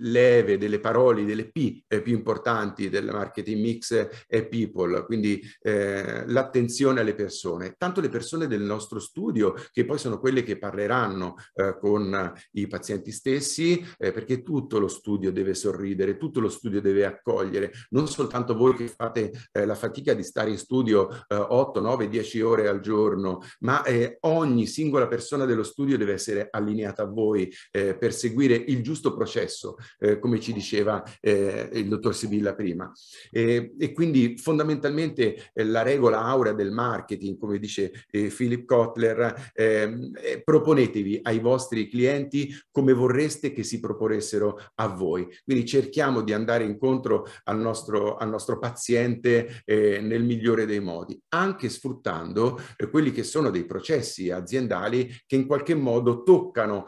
Speaker 4: leve delle parole, delle P eh, più importanti del marketing mix è eh, people, quindi eh, l'attenzione alle persone. Tanto le persone del nostro studio, che poi sono quelle che parleranno eh, con i pazienti stessi, eh, perché tutto lo studio deve sorridere, tutto lo studio deve accogliere, non soltanto voi che fate eh, la fatica di stare in studio 8, 9, 10 ore al giorno, ma ogni singola persona dello studio deve essere allineata a voi per seguire il giusto processo eh, come ci diceva eh, il dottor Sibilla prima. E, e quindi fondamentalmente eh, la regola aurea del marketing, come dice eh, Philip Kotler, ehm, proponetevi ai vostri clienti come vorreste che si proponessero a voi. Quindi cerchiamo di andare incontro al nostro, al nostro paziente eh, nel migliore dei modi, anche sfruttando quelli che sono dei processi aziendali che in qualche modo toccano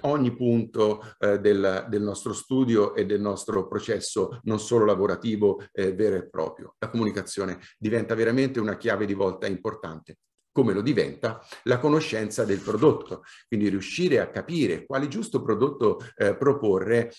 Speaker 4: ogni punto del, del nostro studio e del nostro processo non solo lavorativo eh, vero e proprio. La comunicazione diventa veramente una chiave di volta importante come lo diventa la conoscenza del prodotto. Quindi riuscire a capire quale giusto prodotto eh, proporre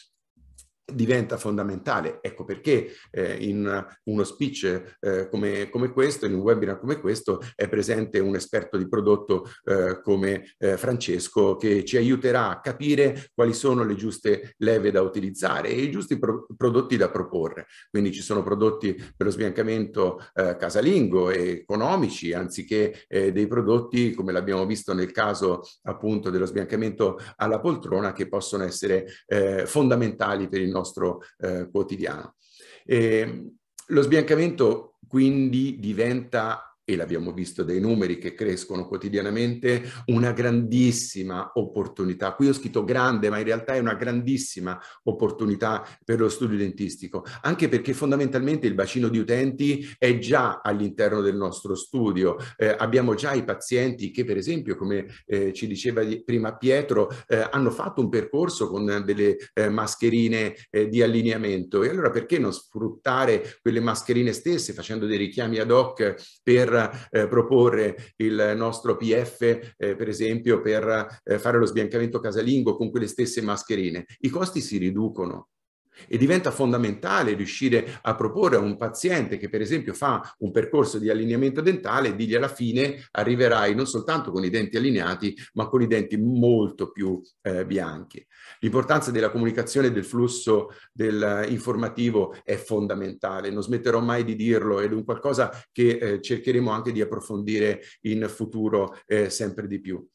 Speaker 4: diventa fondamentale. Ecco perché eh, in uno speech eh, come, come, questo, in un webinar come questo, è presente un esperto di prodotto eh, come eh, Francesco che ci aiuterà a capire quali sono le giuste leve da utilizzare e i giusti pro prodotti da proporre. Quindi ci sono prodotti per lo sbiancamento eh, casalingo e economici anziché eh, dei prodotti come l'abbiamo visto nel caso appunto dello sbiancamento alla poltrona che possono essere fondamentali per il nostro eh, quotidiano. E ehm, lo sbiancamento quindi diventa e l'abbiamo visto dai numeri che crescono quotidianamente, una grandissima opportunità. Qui ho scritto grande, ma in realtà è una grandissima opportunità per lo studio dentistico, anche perché fondamentalmente il bacino di utenti è già all'interno del nostro studio. Eh, abbiamo già i pazienti che, per esempio, come eh, ci diceva prima Pietro, eh, hanno fatto un percorso con delle eh, mascherine eh, di allineamento. E allora perché non sfruttare quelle mascherine stesse facendo dei richiami ad hoc per eh, proporre il nostro PF, eh, per esempio, per eh, fare lo sbiancamento casalingo con quelle stesse mascherine. I costi si riducono. E diventa fondamentale riuscire a proporre a un paziente che per esempio fa un percorso di allineamento dentale, digli alla fine arriverai non soltanto con i denti allineati, ma con i denti molto più eh, bianchi. L'importanza della comunicazione e del flusso del, eh, informativo è fondamentale, non smetterò mai di dirlo ed è un qualcosa che eh, cercheremo anche di approfondire in futuro eh, sempre di più.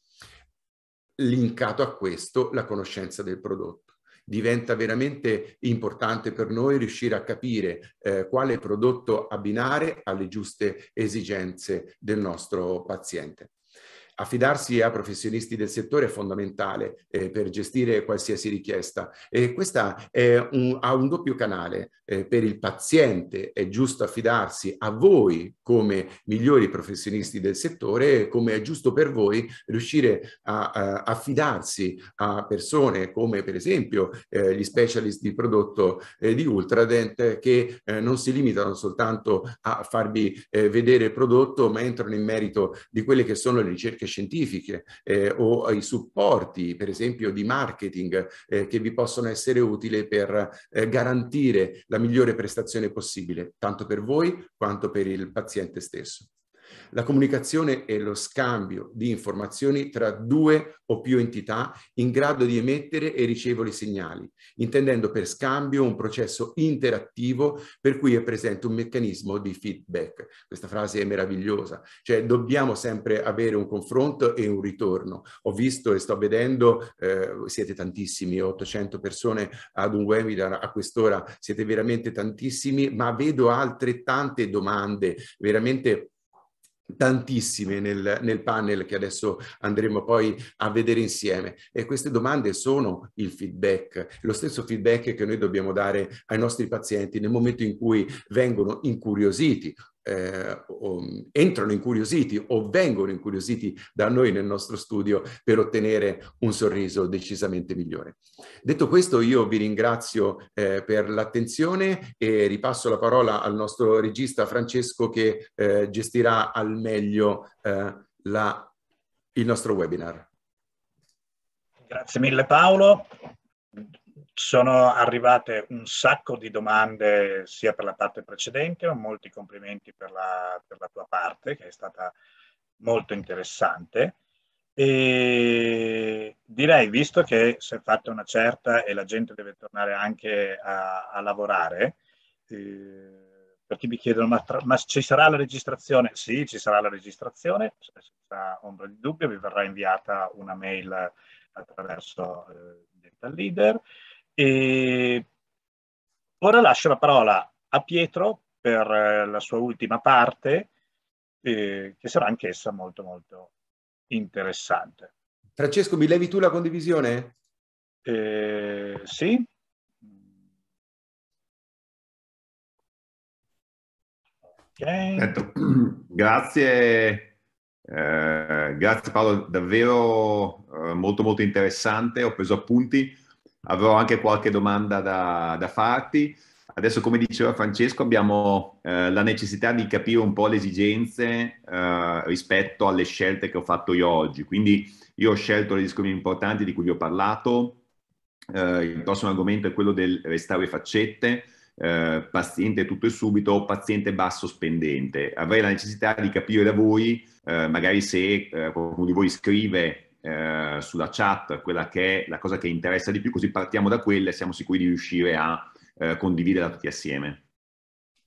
Speaker 4: Linkato a questo la conoscenza del prodotto diventa veramente importante per noi riuscire a capire eh, quale prodotto abbinare alle giuste esigenze del nostro paziente. Affidarsi a professionisti del settore è fondamentale eh, per gestire qualsiasi richiesta e questa un, ha un doppio canale. Eh, per il paziente è giusto affidarsi a voi come migliori professionisti del settore, come è giusto per voi riuscire a, a affidarsi a persone come per esempio eh, gli specialist di prodotto eh, di Ultradent che eh, non si limitano soltanto a farvi eh, vedere il prodotto ma entrano in merito di quelle che sono le ricerche scientifiche eh, o ai supporti, per esempio, di marketing eh, che vi possono essere utili per eh, garantire la migliore prestazione possibile, tanto per voi quanto per il paziente stesso. La comunicazione è lo scambio di informazioni tra due o più entità in grado di emettere e ricevere segnali, intendendo per scambio un processo interattivo per cui è presente un meccanismo di feedback. Questa frase è meravigliosa, cioè dobbiamo sempre avere un confronto e un ritorno. Ho visto e sto vedendo, eh, siete tantissimi, 800 persone ad un webinar a quest'ora, siete veramente tantissimi, ma vedo altrettante domande, veramente tantissime nel, nel, panel che adesso andremo poi a vedere insieme e queste domande sono il feedback, lo stesso feedback che noi dobbiamo dare ai nostri pazienti nel momento in cui vengono incuriositi eh, um, entrano incuriositi o vengono incuriositi da noi nel nostro studio per ottenere un sorriso decisamente migliore. Detto questo io vi ringrazio eh, per l'attenzione e ripasso la parola al nostro regista Francesco che eh, gestirà al meglio eh, la, il nostro webinar.
Speaker 1: Grazie mille Paolo sono arrivate un sacco di domande sia per la parte precedente, ma molti complimenti per la, per la tua parte che è stata molto interessante. E direi, visto che si è fatta una certa e la gente deve tornare anche a, a lavorare, eh, perché mi chiedono, ma, tra, ma, ci sarà la registrazione? Sì, ci sarà la registrazione, senza ombra di dubbio, vi verrà inviata una mail attraverso eh, Dental Leader. E ora lascio la parola a Pietro per eh, la sua ultima parte, eh, che sarà anch'essa molto molto interessante.
Speaker 4: Francesco, mi levi tu la condivisione? Eh, sì.
Speaker 3: Ok. Grazie eh, grazie Paolo, davvero eh, molto
Speaker 2: molto interessante, ho preso appunti, avrò anche qualche domanda da, da farti. Adesso come diceva Francesco abbiamo eh, la necessità di capire un po' le esigenze eh, rispetto alle scelte che ho fatto io oggi, quindi io ho scelto le discorsi importanti di cui vi ho parlato, eh, il prossimo argomento è quello del restauro faccette, paziente tutto e subito, paziente basso spendente. Avrei la necessità di capire da voi eh, magari se eh, qualcuno di voi scrive eh, sulla chat quella che è la cosa che interessa di più, così partiamo da quella e siamo sicuri di riuscire a eh, condividerla tutti assieme.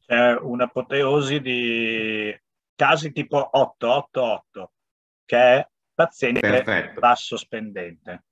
Speaker 1: C'è un'apoteosi di casi tipo 888, che è paziente Perfetto. basso spendente.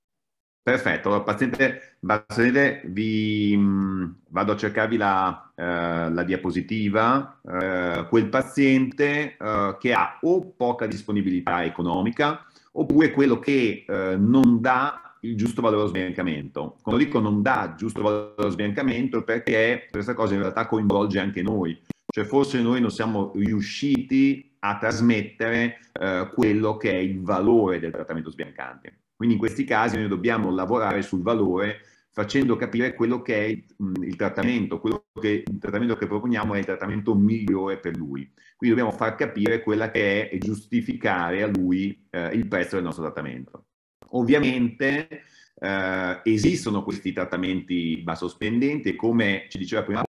Speaker 2: Perfetto, allora, paziente Barsede, vi, mh, mm, vado a cercarvi la, eh, la diapositiva. Eh, quel paziente eh, che ha o poca disponibilità economica oppure quello che eh, non dà il giusto valore allo sbiancamento. Quando dico non dà il giusto valore allo sbiancamento è perché questa cosa in realtà coinvolge anche noi. Cioè forse noi non siamo riusciti a trasmettere eh, quello che è il valore del trattamento sbiancante. Quindi in questi casi noi dobbiamo lavorare sul valore facendo capire quello che è il, il trattamento, quello che il trattamento che proponiamo è il trattamento migliore per lui. Quindi dobbiamo far capire quella che è e giustificare a lui eh, il prezzo del nostro trattamento. Ovviamente eh, esistono questi trattamenti basso e come ci diceva
Speaker 3: prima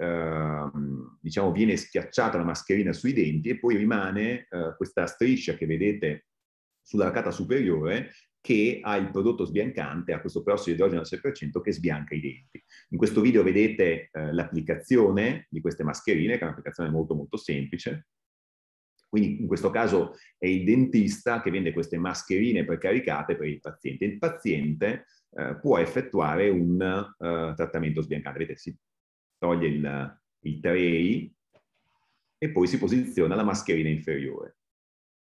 Speaker 3: uh, Ehm, diciamo, viene schiacciata la mascherina
Speaker 2: sui denti e poi rimane eh, questa striscia che vedete sulla arcata superiore che ha il prodotto sbiancante, ha questo perossido di idrogeno al 6% che sbianca i denti. In questo video vedete eh, l'applicazione di queste mascherine, che è un'applicazione molto molto semplice. Quindi in questo caso è il dentista che vende queste mascherine precaricate per il paziente. Il paziente eh, può effettuare un eh, trattamento sbiancante. Vedete, si toglie il, il 3 e poi si posiziona la mascherina inferiore.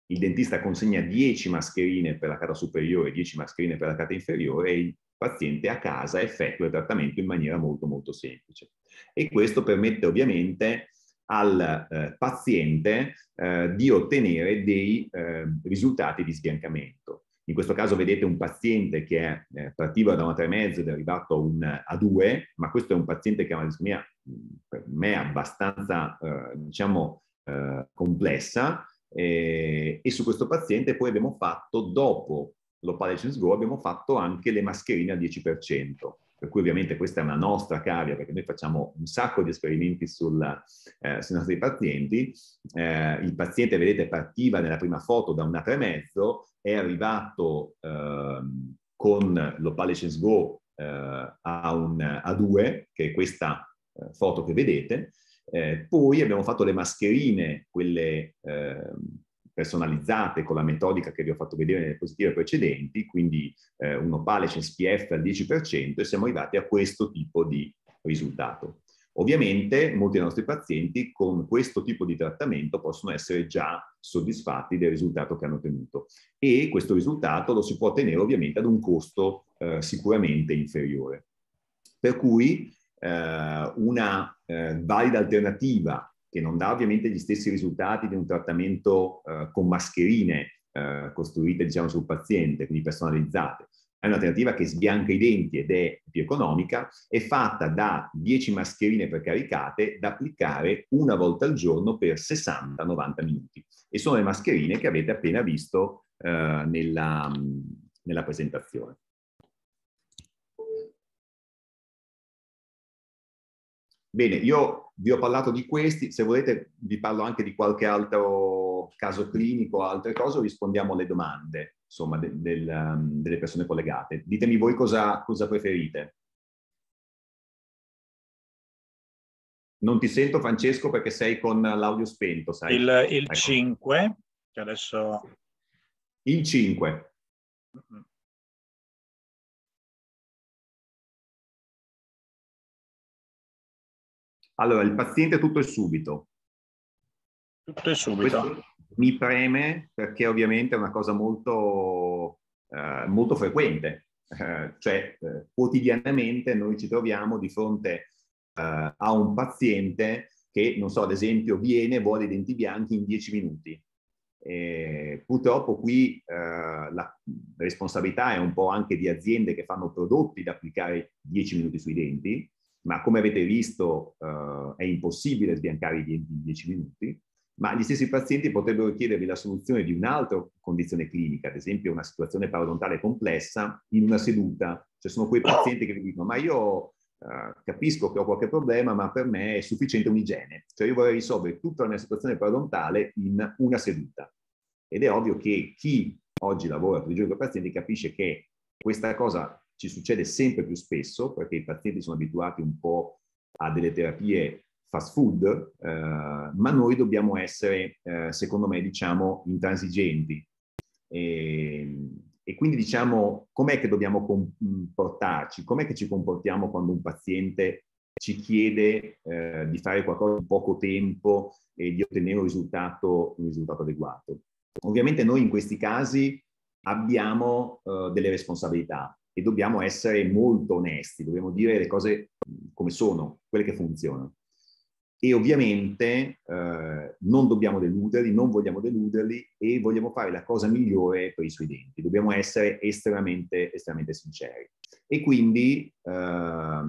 Speaker 2: Il dentista consegna 10 mascherine per la cata superiore e 10 mascherine per la cata inferiore e il paziente a casa effettua il trattamento in maniera molto molto semplice. E questo permette ovviamente al eh, paziente eh, di ottenere dei eh, risultati di sbiancamento. In questo caso vedete un paziente che partiva eh, da una 3,5 ed è arrivato a un eh, A2, ma questo è un paziente che ha una discremia per me abbastanza, eh, diciamo, eh, complessa eh, e su questo paziente poi abbiamo fatto, dopo l'Operations Go, abbiamo fatto anche le mascherine al 10%, per cui ovviamente questa è una nostra cavia perché noi facciamo un sacco di esperimenti sulla, eh, sui nostri pazienti. Eh, il paziente, vedete, partiva nella prima foto da una 3,5, è arrivato ehm, con l'Operations Go eh, a, un, a 2, che è questa eh, foto che vedete. Eh, poi abbiamo fatto le mascherine, quelle eh, personalizzate con la metodica che vi ho fatto vedere nelle positive precedenti, quindi eh, un opale CSPF al 10% e siamo arrivati a questo tipo di risultato. Ovviamente molti dei nostri pazienti con questo tipo di trattamento possono essere già soddisfatti del risultato che hanno ottenuto e questo risultato lo si può ottenere ovviamente ad un costo eh, sicuramente inferiore. Per cui eh, una eh, valida alternativa che non dà ovviamente gli stessi risultati di un trattamento eh, con mascherine eh, costruite diciamo, sul paziente, quindi personalizzate. È un'alternativa che sbianca i denti ed è più economica, è fatta da 10 mascherine precaricate da applicare una volta al giorno per 60-90 minuti. E sono le mascherine che avete appena visto eh, nella,
Speaker 3: nella presentazione. Bene, io vi ho parlato di questi, se volete vi parlo anche di qualche
Speaker 2: altro caso clinico, altre cose, rispondiamo alle domande insomma, del, del,
Speaker 3: um, delle persone collegate. Ditemi voi cosa, cosa preferite. Non ti sento Francesco perché sei con l'audio spento, sai? Il, il ecco. 5, che adesso... Il 5. Mm -hmm. Allora, il paziente tutto è subito.
Speaker 2: Tutto è subito. Questo mi preme perché ovviamente è una cosa molto, eh, molto frequente. Eh, cioè, eh, quotidianamente noi ci troviamo di fronte eh, a un paziente che, non so, ad esempio, viene e vuole i denti bianchi in 10 minuti. E purtroppo qui eh, la responsabilità è un po' anche di aziende che fanno prodotti da applicare 10 minuti sui denti, ma come avete visto eh, è impossibile sbiancare i 10 minuti, ma gli stessi pazienti potrebbero chiedervi la soluzione di un'altra condizione clinica, ad esempio una situazione parodontale complessa in una seduta. Cioè sono quei pazienti che vi dicono ma io eh, capisco che ho qualche problema, ma per me è sufficiente un'igiene. Cioè io vorrei risolvere tutta la mia situazione parodontale in una seduta. Ed è ovvio che chi oggi lavora per i giorni con i pazienti capisce che questa cosa ci succede sempre più spesso perché i pazienti sono abituati un po' a delle terapie fast food, eh, ma noi dobbiamo essere, eh, secondo me, diciamo, intransigenti. E, ehm, e, quindi diciamo, com'è che dobbiamo comportarci? Com'è che ci comportiamo quando un paziente ci chiede eh, di fare qualcosa in poco tempo e di ottenere un risultato, un risultato adeguato? Ovviamente noi in questi casi abbiamo eh, delle responsabilità, e dobbiamo essere molto onesti, dobbiamo dire le cose mm, come sono, quelle che funzionano. E ovviamente eh, non dobbiamo deluderli, non vogliamo deluderli e vogliamo fare la cosa migliore per i suoi denti. Dobbiamo essere estremamente, estremamente sinceri. E quindi eh,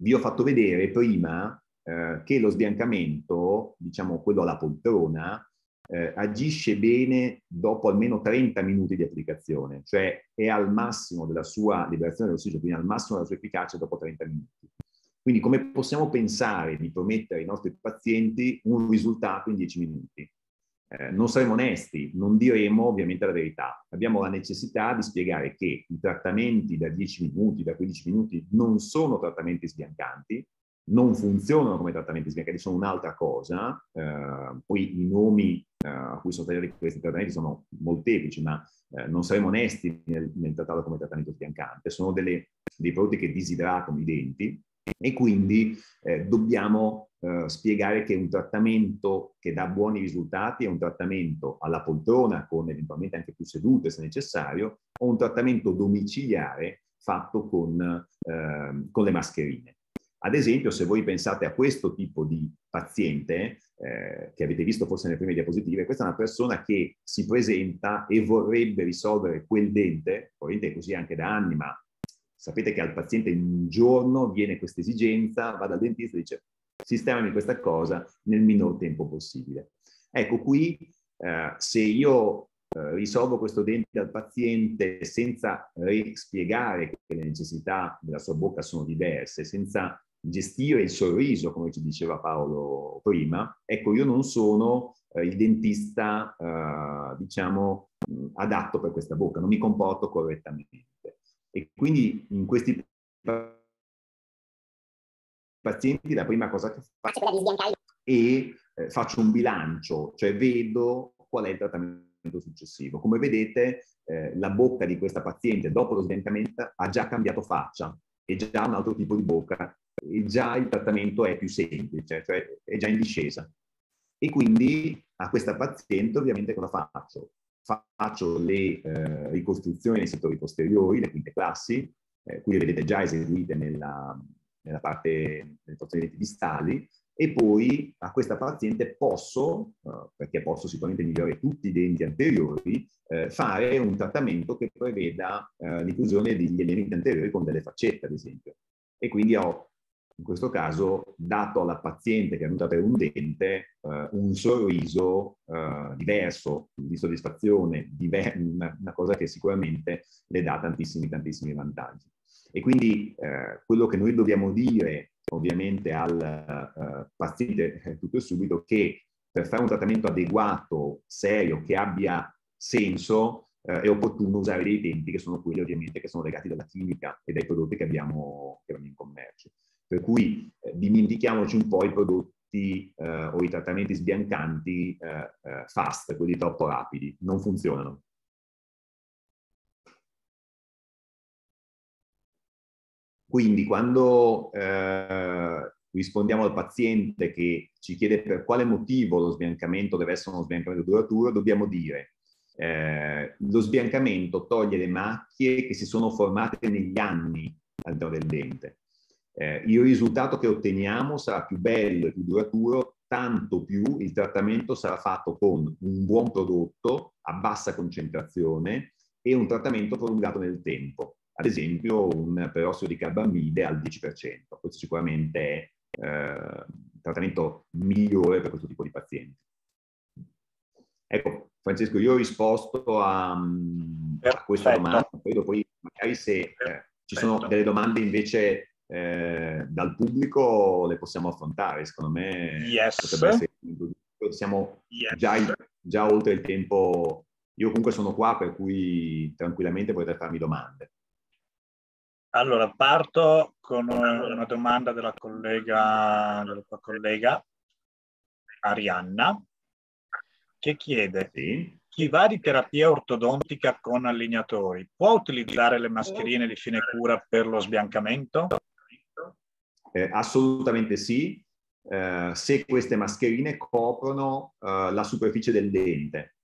Speaker 2: vi ho fatto vedere prima eh, che lo sbiancamento, diciamo quello alla poltrona, eh, agisce bene dopo almeno 30 minuti di applicazione, cioè è al massimo della sua liberazione dell'ossigeno, quindi al massimo della sua efficacia dopo 30 minuti. Quindi come possiamo pensare di promettere ai nostri pazienti un risultato in 10 minuti? Eh, non saremo onesti, non diremo ovviamente la verità. Abbiamo la necessità di spiegare che i trattamenti da 10 minuti, da 15 minuti non sono trattamenti sbiancanti, non funzionano come trattamenti sbiancati, sono un'altra cosa. Eh, poi i nomi eh, a cui sono tagliati questi trattamenti sono molteplici, ma eh, non saremo onesti nel, nel trattarlo come trattamento sbiancante. Sono delle, dei prodotti che disidratano i denti e quindi eh, dobbiamo eh, spiegare che un trattamento che dà buoni risultati è un trattamento alla poltrona con eventualmente anche più sedute se necessario, o un trattamento domiciliare fatto con, ehm, con le mascherine. Ad esempio, se voi pensate a questo tipo di paziente, eh, che avete visto forse nelle prime diapositive, questa è una persona che si presenta e vorrebbe risolvere quel dente, probabilmente così anche da anni, ma sapete che al paziente un giorno viene questa esigenza, va dal dentista e dice sistemami questa cosa nel minor tempo possibile. Ecco qui, eh, se io eh, risolvo questo dente al paziente senza spiegare che le necessità della sua bocca sono diverse, senza gestire il sorriso, come ci diceva Paolo prima, ecco, io non sono eh, il dentista, eh, diciamo, mm, adatto per questa bocca, non mi comporto correttamente. E quindi in questi pazienti la prima cosa che faccio è eh, faccio un bilancio, cioè vedo qual è il trattamento successivo. Come vedete, eh, la bocca di questa paziente dopo lo sdentamento ha già cambiato faccia e già un altro tipo di bocca già il trattamento è più semplice, cioè è già in discesa. E quindi a questa paziente ovviamente cosa faccio? Faccio le eh, ricostruzioni dei settori posteriori, le quinte classi, eh, qui le vedete già eseguite nella, nella parte delle porzioni distali, e poi a questa paziente posso, eh, perché posso sicuramente migliorare tutti i denti anteriori, eh, fare un trattamento che preveda l'inclusione eh, degli elementi anteriori con delle faccette, ad esempio. E quindi ho in questo caso dato alla paziente che è venuta per un dente eh, un sorriso eh, diverso, di soddisfazione, diver- una, una, cosa che sicuramente le dà tantissimi, tantissimi vantaggi. E quindi eh, quello che noi dobbiamo dire ovviamente al eh, paziente eh, tutto e subito che per fare un trattamento adeguato, serio, che abbia senso, eh, è opportuno usare dei tempi che sono quelli ovviamente che sono legati dalla chimica e dai prodotti che abbiamo, che abbiamo in commercio. Per cui eh, dimentichiamoci un po' i prodotti eh, o i trattamenti sbiancanti eh,
Speaker 3: eh fast, quelli troppo rapidi, non funzionano. Quindi quando eh,
Speaker 2: rispondiamo al paziente che ci chiede per quale motivo lo sbiancamento deve essere uno sbiancamento duraturo, dobbiamo dire eh, lo sbiancamento toglie le macchie che si sono formate negli anni all'interno del dente eh, il risultato che otteniamo sarà più bello e più duraturo, tanto più il trattamento sarà fatto con un buon prodotto a bassa concentrazione e un trattamento prolungato nel tempo, ad esempio un perossido di carbamide al 10%. Questo sicuramente è eh, il trattamento migliore per questo tipo di pazienti. Ecco, Francesco, io ho risposto a, a questa domanda, poi magari se eh, ci sono delle domande invece eh, dal pubblico le possiamo affrontare. Secondo me yes. essere, siamo yes. già, già, oltre il tempo. Io comunque sono qua, per cui tranquillamente potete farmi
Speaker 1: domande. Allora, parto con una domanda della collega, della tua collega Arianna, che chiede sì. chi va di terapia ortodontica con allineatori può utilizzare le mascherine di fine cura per lo sbiancamento? Eh,
Speaker 2: assolutamente sì, eh, se queste mascherine coprono eh, la superficie del dente.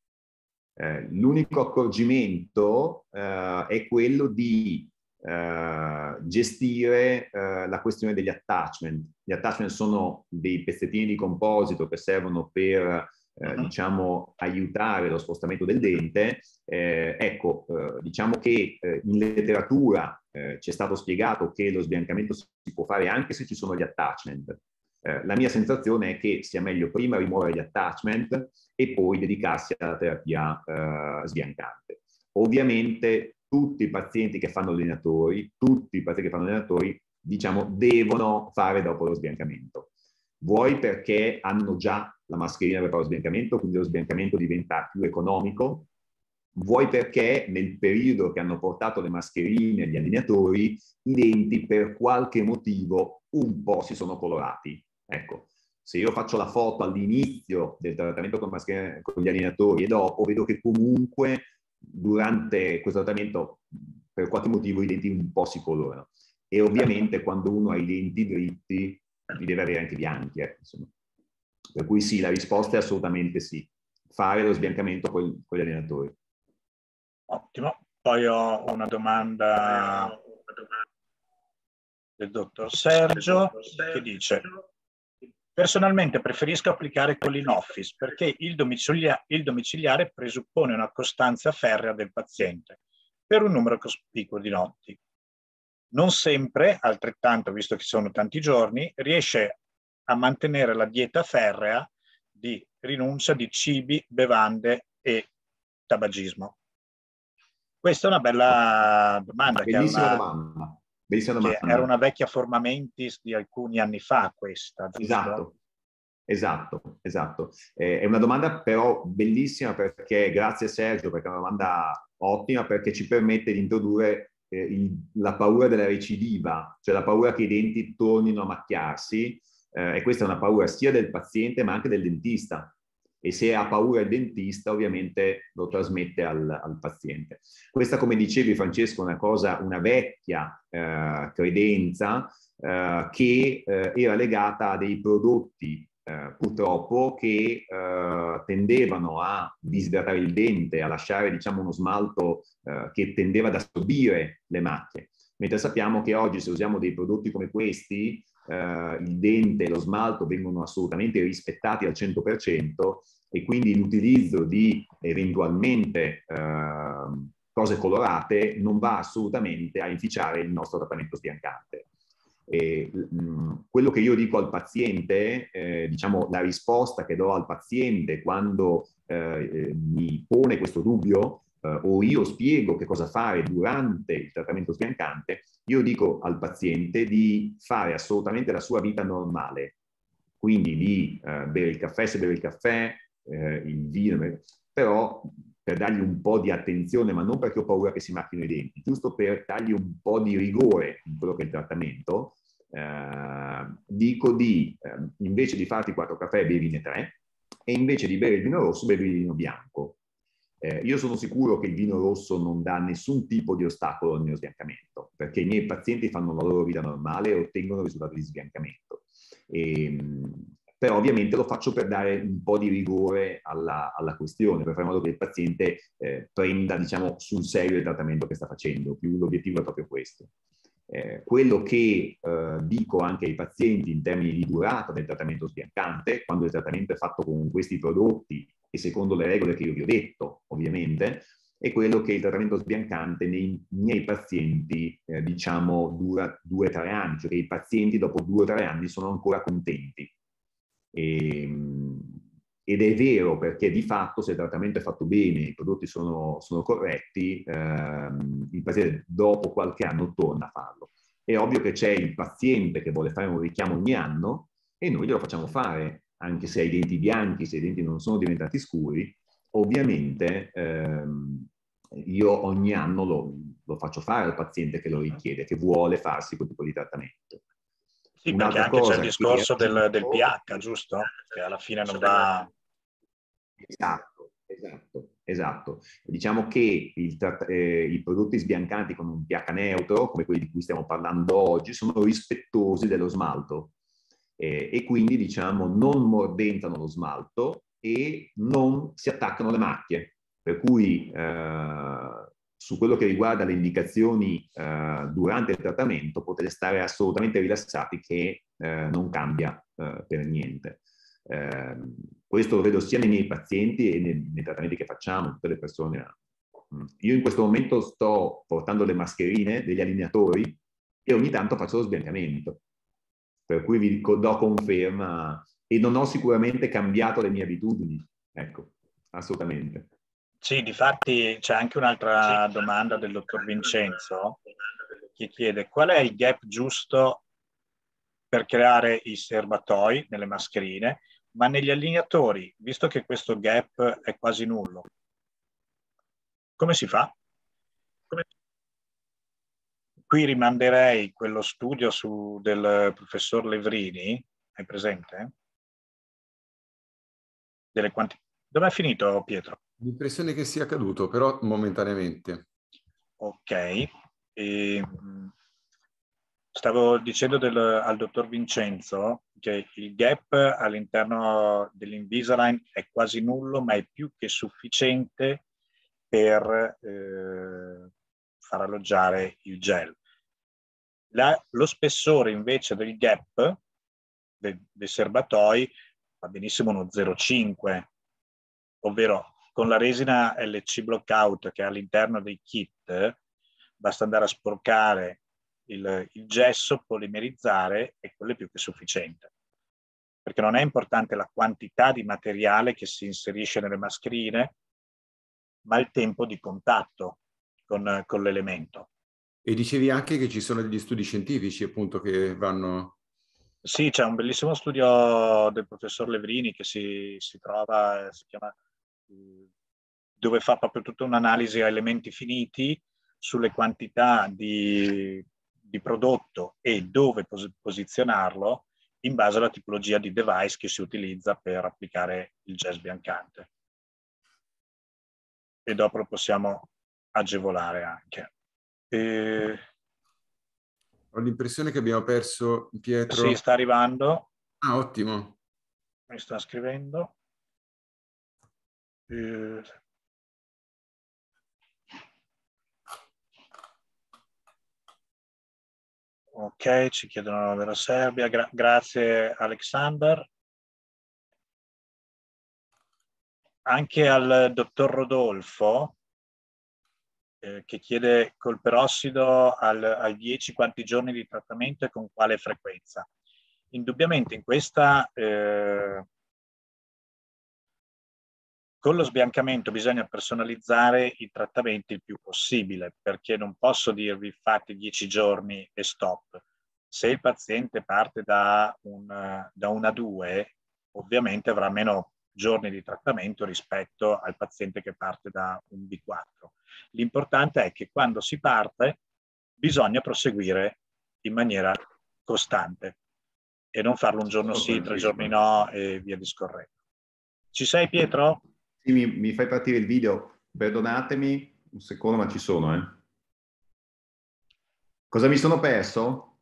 Speaker 2: Eh, l'unico accorgimento eh, è quello di eh, gestire la questione degli attachment. Gli attachment sono dei pezzettini di composito che servono per eh, diciamo, aiutare lo spostamento del dente, eh, ecco, eh, diciamo che eh, in letteratura eh, ci è stato spiegato che lo sbiancamento si può fare anche se ci sono gli attachment. Eh, la mia sensazione è che sia meglio prima rimuovere gli attachment e poi dedicarsi alla terapia sbiancante. Ovviamente tutti i pazienti che fanno allenatori, tutti i pazienti che fanno allenatori, diciamo, devono fare dopo lo sbiancamento vuoi perché hanno già la mascherina per lo sbiancamento, quindi lo sbiancamento diventa più economico, vuoi perché nel periodo che hanno portato le mascherine agli allenatori, i denti per qualche motivo un po' si sono colorati. Ecco, se io faccio la foto all'inizio del trattamento con, con gli allenatori e dopo, vedo che comunque durante questo trattamento per qualche motivo i denti un po' si colorano. E ovviamente quando uno ha i denti dritti li deve avere anche bianchi. Eh, per cui sì, la risposta è assolutamente sì. Fare lo sbiancamento con, con gli allenatori.
Speaker 1: Ottimo. Poi ho una domanda, del dottor Sergio, che dice Personalmente preferisco applicare quelli in office perché il, domicilia il, domiciliare presuppone una costanza ferrea del paziente per un numero cospicuo di notti non sempre, altrettanto, visto che sono tanti giorni, riesce a mantenere la dieta ferrea di rinuncia di cibi, bevande e tabagismo. Questa è una bella domanda. Bellissima che una,
Speaker 3: domanda.
Speaker 1: Bellissima domanda. Che era una vecchia forma mentis di alcuni anni fa questa. Giusto? Esatto, Esatto, esatto. Eh, è una domanda però
Speaker 2: bellissima perché, grazie Sergio, perché è una domanda ottima perché ci permette di introdurre eh, il, la paura della recidiva, cioè la paura che i denti tornino a macchiarsi, eh, e questa è una paura sia del paziente ma anche del dentista. E se ha paura il dentista, ovviamente lo trasmette al, al paziente. Questa, come dicevi Francesco, è una cosa, una vecchia eh, credenza eh, che eh, era legata a dei prodotti eh, purtroppo che eh, tendevano a disidratare il dente, a lasciare diciamo, uno smalto eh, che tendeva ad assorbire le macchie. Mentre sappiamo che oggi se usiamo dei prodotti come questi, eh, il dente e lo smalto vengono assolutamente rispettati al 100% e quindi l'utilizzo di eventualmente eh, cose colorate non va assolutamente a inficiare il nostro trattamento sbiancante. E, mm, quello che io dico al paziente, eh, diciamo la risposta che do al paziente quando eh, eh mi pone questo dubbio eh, o io spiego che cosa fare durante il trattamento sbiancante, io dico al paziente di fare assolutamente la sua vita normale, quindi di eh, bere il caffè se beve il caffè, eh, il vino, però per dargli un po' di attenzione, ma non perché ho paura che si macchino i denti, giusto per dargli un po' di rigore in quello che è il trattamento, eh, dico di, eh, invece di farti quattro caffè, bevine tre, e invece di bere il vino rosso, bevi il vino bianco. Eh, io sono sicuro che il vino rosso non dà nessun tipo di ostacolo al mio sbiancamento, perché i miei pazienti fanno la loro vita normale e ottengono risultati di sbiancamento. E, ehm, però ovviamente lo faccio per dare un po' di rigore alla, alla questione, per fare in modo che il paziente eh, prenda diciamo, sul serio il trattamento che sta facendo. Più l'obiettivo è proprio questo. Eh, quello che eh, dico anche ai pazienti in termini di durata del trattamento sbiancante, quando il trattamento è fatto con questi prodotti e secondo le regole che io vi ho detto, ovviamente, è quello che il trattamento sbiancante nei miei pazienti, eh, diciamo, dura 2-3 anni, cioè che i pazienti dopo due o tre anni sono ancora contenti. E, ehm, ed è vero perché di fatto se il trattamento è fatto bene, i prodotti sono, sono corretti, ehm, il paziente dopo qualche anno torna a farlo. È ovvio che c'è il paziente che vuole fare un richiamo ogni anno e noi glielo facciamo fare, anche se ha i denti bianchi, se i denti non sono diventati scuri, ovviamente ehm, io ogni anno lo, lo, faccio fare al paziente che lo richiede, che vuole farsi quel tipo di trattamento. Sì, Un'altra perché anche c'è il discorso del, del, pH,
Speaker 1: giusto? Che alla fine non va...
Speaker 2: Esatto,
Speaker 1: esatto,
Speaker 2: esatto. Diciamo che il, eh, i prodotti sbiancanti con un pH neutro, come quelli di cui stiamo parlando oggi, sono rispettosi dello smalto eh, e quindi diciamo non mordentano lo smalto e non si attaccano alle macchie. Per cui eh, su quello che riguarda le indicazioni eh, durante il trattamento potete stare assolutamente rilassati che eh, non cambia eh, per niente. Ehm, questo lo vedo sia nei miei pazienti e nei, nei trattamenti che facciamo, tutte le persone mm. Io in questo momento sto portando le mascherine degli allineatori e ogni tanto faccio lo sbiancamento, per cui vi do conferma e non ho sicuramente cambiato le mie abitudini, ecco, assolutamente.
Speaker 1: Sì, difatti c'è anche un'altra domanda del dottor Vincenzo che chiede qual è il gap giusto per creare i serbatoi nelle mascherine ma negli allineatori, visto che questo gap è quasi nullo, come si fa? Come... Qui rimanderei quello studio su, del professor Levrini,
Speaker 4: è presente? Delle quanti... Dov'è finito Pietro? L'impressione che sia caduto, però momentaneamente. Ok, e, ehm, Stavo dicendo del, al dottor Vincenzo
Speaker 1: che il gap all'interno dell'Invisalign è quasi nullo, ma è più che sufficiente per eh, far alloggiare il gel. La, lo spessore invece del gap de, dei serbatoi va benissimo uno 0,5, ovvero con la resina LC blockout che è all'interno dei kit, basta andare a sporcare il, il gesso polimerizzare è quello più che sufficiente, perché non è importante la quantità di materiale che si inserisce nelle mascherine, ma il tempo di contatto con, con l'elemento.
Speaker 4: E dicevi anche che ci sono degli studi scientifici appunto che vanno sì,
Speaker 1: c'è un bellissimo studio del professor
Speaker 4: Levrini che si, si trova, eh, si chiama, eh,
Speaker 1: dove fa proprio tutta un'analisi a elementi finiti sulle quantità di di prodotto e dove pos- posizionarlo in base alla tipologia di device che si utilizza per applicare il jazz biancante. E dopo lo possiamo agevolare anche.
Speaker 4: E... Ho l'impressione che abbiamo perso Pietro. Sì, sta
Speaker 1: arrivando.
Speaker 4: Ah, ottimo.
Speaker 1: Mi sta scrivendo.
Speaker 3: E... Ok, ci chiedono della Serbia. Gra grazie Alexander. Anche
Speaker 1: al dottor Rodolfo eh, che chiede col perossido al, al 10 quanti giorni di trattamento e con quale frequenza. Indubbiamente in questa eh, con lo sbiancamento bisogna personalizzare i trattamenti il più possibile perché non posso dirvi fate dieci giorni e stop. Se il paziente parte da, un, da una a due, ovviamente avrà meno giorni di trattamento rispetto al paziente che parte da un B4. L'importante è che quando si parte bisogna proseguire in maniera costante e non farlo un giorno sì, tre giorni no e via discorrendo. Ci sei Pietro?
Speaker 2: mi, mi fai partire il video, perdonatemi, un secondo ma ci sono, eh. Cosa mi sono perso?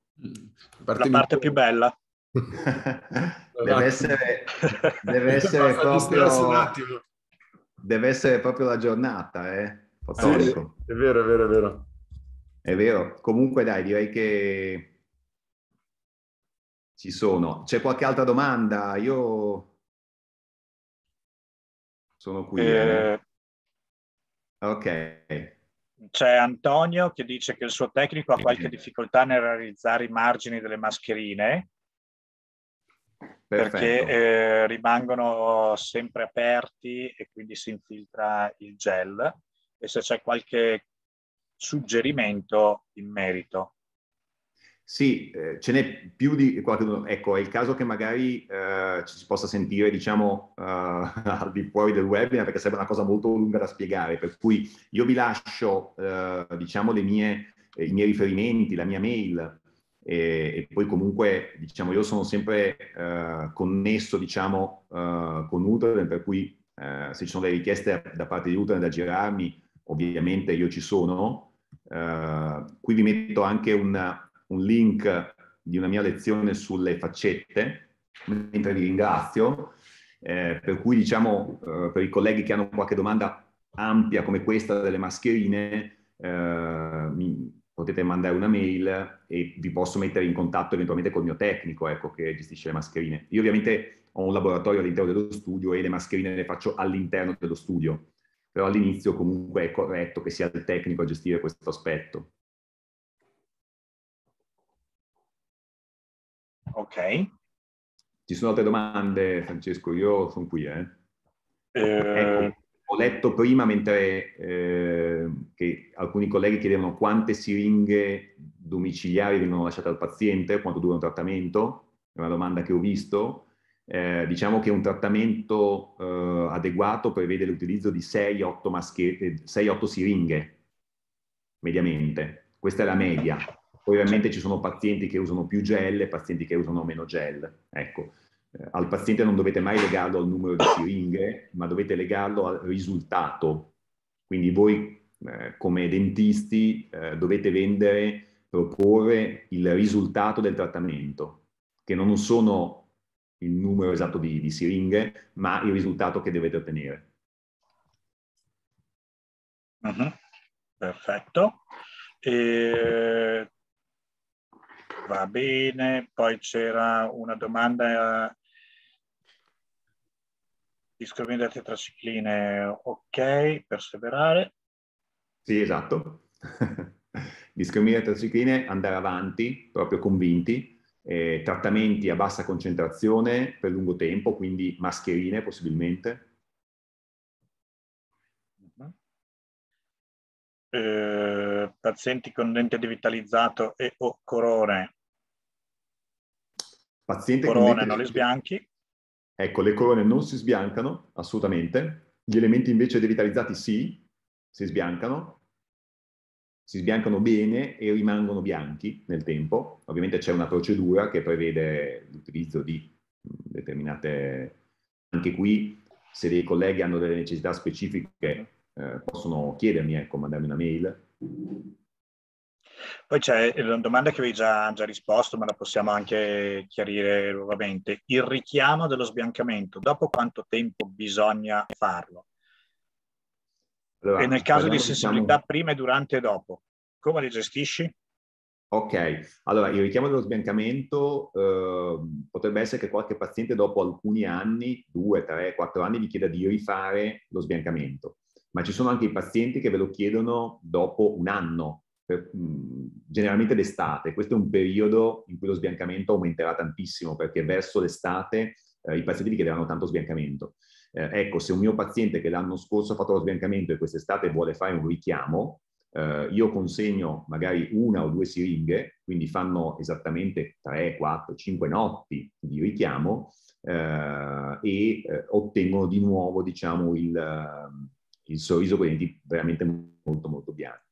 Speaker 2: Partimi. La parte più bella. deve essere, deve essere proprio deve essere proprio la giornata eh? Sì, è vero è vero è vero è vero comunque dai direi che ci sono c'è qualche altra domanda io sono qui. Eh. eh, ok.
Speaker 1: C'è Antonio che dice che il suo tecnico ha qualche difficoltà nel realizzare i margini delle mascherine
Speaker 3: Perfetto. perché
Speaker 1: eh, rimangono sempre aperti e quindi si infiltra il gel e se c'è qualche suggerimento in merito. Sì, eh, ce n'è più di qualcuno. Ecco, è il
Speaker 2: caso che magari eh, ci si possa sentire, diciamo, eh, al di fuori del webinar, perché sarebbe una cosa molto lunga da spiegare. Per cui io vi lascio, eh, diciamo, mie, i miei riferimenti, la mia mail, e, e, poi comunque, diciamo, io sono sempre eh, connesso, diciamo, eh, con Utreden, per cui se ci sono delle richieste da parte di Utreden da girarmi, ovviamente io ci sono. qui vi metto anche un un link di una mia lezione sulle faccette, mentre vi ringrazio. Eh, per cui diciamo, eh, per i colleghi che hanno qualche domanda ampia come questa delle mascherine, eh, mi, potete mandare una mail e vi posso mettere in contatto eventualmente col mio tecnico ecco, che gestisce le mascherine. Io ovviamente ho un laboratorio all'interno dello studio e le mascherine le faccio all'interno dello
Speaker 3: studio, però all'inizio comunque è corretto che sia il tecnico a gestire questo aspetto. Ok. Ci sono altre domande, Francesco? Io sono qui, eh. eh... Ecco,
Speaker 2: ho letto prima mentre eh, che alcuni colleghi chiedevano quante siringhe domiciliari vengono lasciate al paziente, quanto dura un trattamento, è una domanda che ho visto. Eh, diciamo che un trattamento eh, adeguato prevede l'utilizzo di 6-8 eh, siringhe mediamente. Questa è la media ovviamente ci sono pazienti che usano più gel e pazienti che usano meno gel. Ecco, eh, al paziente non dovete mai legarlo al numero di siringhe, ma dovete legarlo al risultato. Quindi voi eh, come dentisti eh, dovete vendere, proporre il risultato del trattamento, che non sono il numero esatto di, di siringhe, ma il risultato che dovete ottenere.
Speaker 1: Uh mhm. -huh. Perfetto. E Va bene, poi c'era una domanda eh, discrimine da tetracicline, ok, perseverare.
Speaker 2: Sì, esatto. discrimine da tetracicline, andare avanti, proprio convinti, eh, trattamenti a bassa concentrazione per lungo tempo, quindi mascherine possibilmente.
Speaker 1: Mhm. Eh, pazienti con dente devitalizzato e o corone Paziente corone non le
Speaker 2: sbianchi. Ecco, le corone non si sbiancano assolutamente, gli elementi invece devitalizzati sì, si sbiancano, si sbiancano bene e rimangono bianchi nel tempo. Ovviamente c'è una procedura che prevede l'utilizzo di determinate... Anche qui, se dei colleghi hanno delle necessità specifiche, eh, possono chiedermi, ecco, mandarmi una mail
Speaker 1: poi c'è una eh, domanda che avevi già, già, risposto, ma la possiamo anche chiarire nuovamente. Il richiamo dello sbiancamento, dopo quanto tempo bisogna farlo?
Speaker 2: Allora, e nel caso di sensibilità
Speaker 1: diciamo... prima, durante e dopo, come li gestisci?
Speaker 2: Ok, allora il richiamo dello sbiancamento eh, potrebbe essere che qualche paziente dopo alcuni anni, due, tre, quattro anni, vi chieda di rifare lo sbiancamento, ma ci sono anche i pazienti che ve lo chiedono dopo un anno per, mhmm, generalmente d'estate, questo è un periodo in cui lo sbiancamento aumenterà tantissimo perché verso l'estate eh, i pazienti richiederanno tanto sbiancamento. Eh, ecco, se un mio paziente che l'anno scorso ha fatto lo sbiancamento e quest'estate vuole fare un richiamo, eh, io consegno magari una o due siringhe, quindi fanno esattamente 3, 4, 5 notti di richiamo eh, e eh, ottengono di nuovo diciamo, il, il sorriso con i denti veramente molto molto bianchi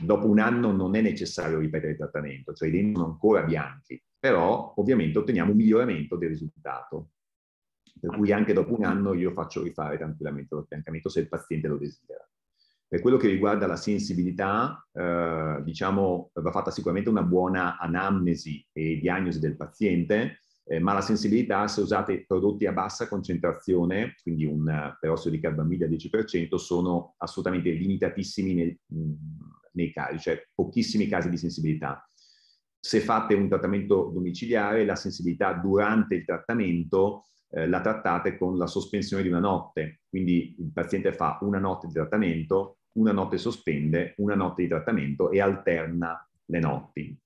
Speaker 2: dopo un anno non è necessario ripetere il trattamento, cioè i denti sono ancora bianchi, però ovviamente otteniamo un miglioramento del risultato. Per cui anche dopo un anno io faccio rifare tranquillamente lo l'impiantamento se il paziente lo desidera. Per quello che riguarda la sensibilità, eh, diciamo, va fatta sicuramente una buona anamnesi e diagnosi del paziente, eh, ma la sensibilità, se usate prodotti a bassa concentrazione, quindi un perossido di carbamide al 10%, sono assolutamente limitatissimi nel, mm, nei casi, cioè pochissimi casi di sensibilità. Se fate un trattamento domiciliare, la sensibilità durante il trattamento eh, la trattate con la sospensione di una notte, quindi il paziente fa una notte di trattamento, una notte sospende, una notte di trattamento e alterna le notti.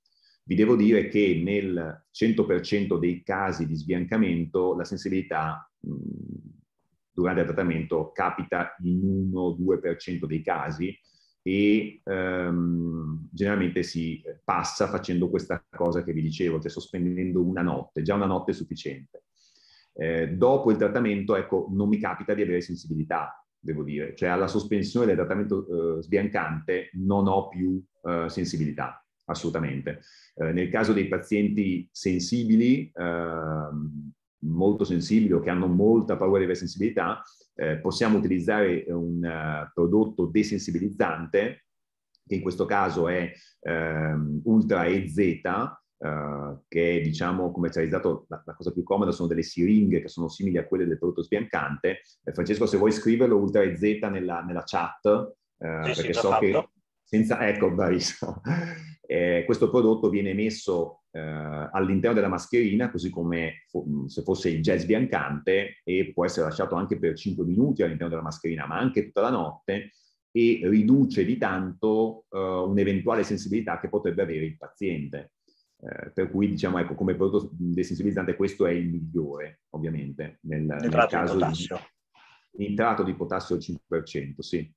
Speaker 2: Vi devo dire che nel 100% dei casi di sbiancamento la sensibilità mh, durante il trattamento capita in 1-2% dei casi, e ehm, generalmente si eh, passa facendo questa cosa che vi dicevo, cioè sospendendo una notte, già una notte è sufficiente. Eh, dopo il trattamento, ecco, non mi capita di avere sensibilità, devo dire, cioè alla sospensione del trattamento eh, sbiancante non ho più eh, sensibilità, assolutamente. Eh, nel caso dei pazienti sensibili, ehm, molto sensibili o che hanno molta paura di ipersensibilità, eh, possiamo utilizzare un uh, prodotto desensibilizzante, che in questo caso è uh, Ultra EZ, Uh, eh, che è diciamo commercializzato, la, la, cosa più comoda sono delle siringhe che sono simili a quelle del prodotto sbiancante. Eh, Francesco, se vuoi scriverlo Ultra EZ nella, nella chat, uh, sì, perché so fatto. che senza, ecco, bravissimo. Eh, questo prodotto viene messo eh, all'interno della mascherina, così come fo- mm, se fosse il jazz biancante, e può essere lasciato anche per 5 minuti all'interno della mascherina, ma anche tutta la notte, e riduce di tanto eh, un'eventuale sensibilità che potrebbe avere il paziente. Eh, per cui, diciamo, ecco, come prodotto desensibilizzante questo è il migliore, ovviamente, nel, nel caso di nitrato di potassio al 5%, sì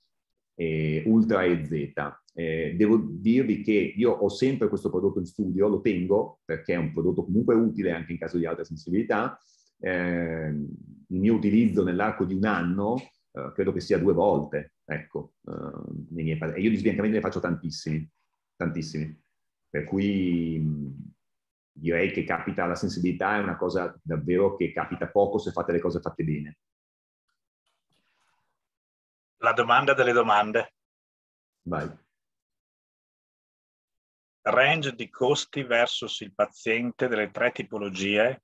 Speaker 2: eh, Ultra e Z. Eh, devo dirvi che io ho sempre questo prodotto in studio, lo tengo perché è un prodotto comunque utile anche in caso di alta sensibilità. Eh, il mio utilizzo nell'arco di un anno eh, credo che sia due volte, ecco, eh, nei miei e io di sbiancamenti ne faccio tantissimi, tantissimi. Per cui mh, direi che capita la sensibilità è una cosa
Speaker 3: davvero che capita poco se fate le cose fatte bene
Speaker 1: la domanda delle domande. Vai. Range di costi versus il paziente delle tre tipologie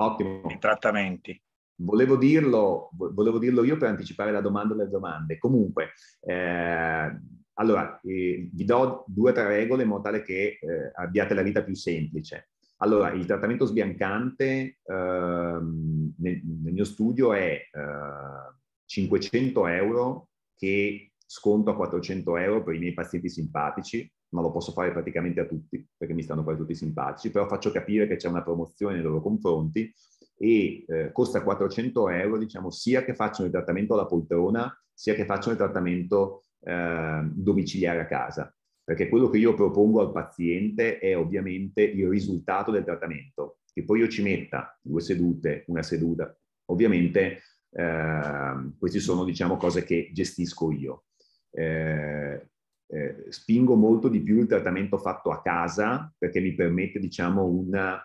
Speaker 1: Ottimo. I trattamenti. Volevo dirlo, volevo dirlo io per
Speaker 2: anticipare la domanda delle domande. Comunque, eh, allora, eh, vi do due o tre regole in modo tale che eh, abbiate la vita più semplice. Allora, il trattamento sbiancante ehm, nel, nel, mio studio è eh, 500 euro che sconto a 400 euro per i miei pazienti simpatici, ma lo posso fare praticamente a tutti, perché mi stanno quasi tutti simpatici, però faccio capire che c'è una promozione nei loro confronti e eh, costa 400 euro, diciamo, sia che facciano il trattamento alla poltrona, sia che facciano il trattamento eh, domiciliare a casa, perché quello che io propongo al paziente è ovviamente il risultato del trattamento, che poi io ci metta due sedute, una seduta, ovviamente eh, queste sono, diciamo, cose che gestisco io. Eh, eh, spingo molto di più il trattamento fatto a casa perché mi permette, diciamo, un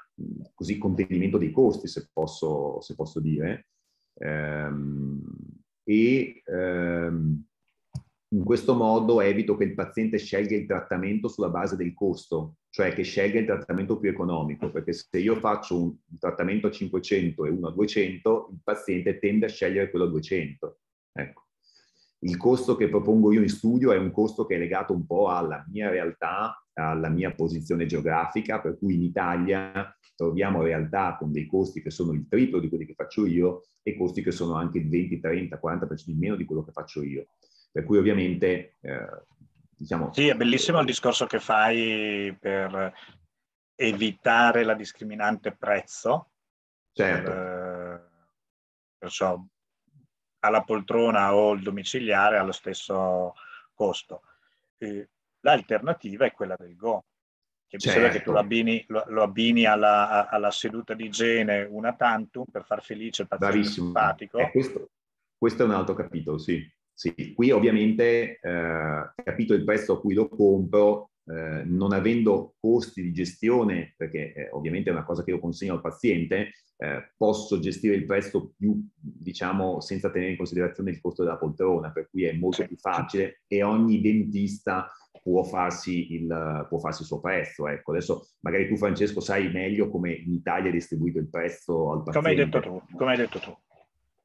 Speaker 2: così contenimento dei costi, se posso, se posso dire. Ehm, e ehm, in questo modo evito che il paziente scelga il trattamento sulla base del costo, cioè che scelga il trattamento più economico, perché se io faccio un trattamento a 500 e uno a 200, il paziente tende a scegliere quello a 200. Ecco. Il costo che propongo io in studio è un costo che è legato un po' alla mia realtà, alla mia posizione geografica, per cui in Italia troviamo realtà con dei costi che sono il triplo di quelli che faccio io e costi che sono anche il 20, 30, 40% in meno di
Speaker 1: quello che faccio io. Per cui ovviamente... Eh, diciamo... Sì, è bellissimo il discorso che fai per evitare la discriminante prezzo. Certo. Per, perciò eh, alla poltrona o il domiciliare ha lo stesso costo. Eh, l'alternativa è quella del Go, che certo. bisogna che tu lo certo. abbini, lo, lo abbini alla, alla, seduta di igiene una tantum per far felice il paziente Bravissimo. simpatico. Eh, questo,
Speaker 2: questo, è un altro capitolo, sì. Sì, qui ovviamente, eh, capito il prezzo a cui lo compro, eh, non avendo costi di gestione, perché eh, ovviamente è una cosa che io consegno al paziente, eh, posso gestire il prezzo più, diciamo, senza tenere in considerazione il costo della poltrona, per cui è molto più facile e ogni dentista può farsi il, può farsi il suo prezzo. Ecco, adesso magari tu Francesco sai meglio come in Italia è distribuito il prezzo al paziente. Come hai detto
Speaker 1: tu, come hai detto tu.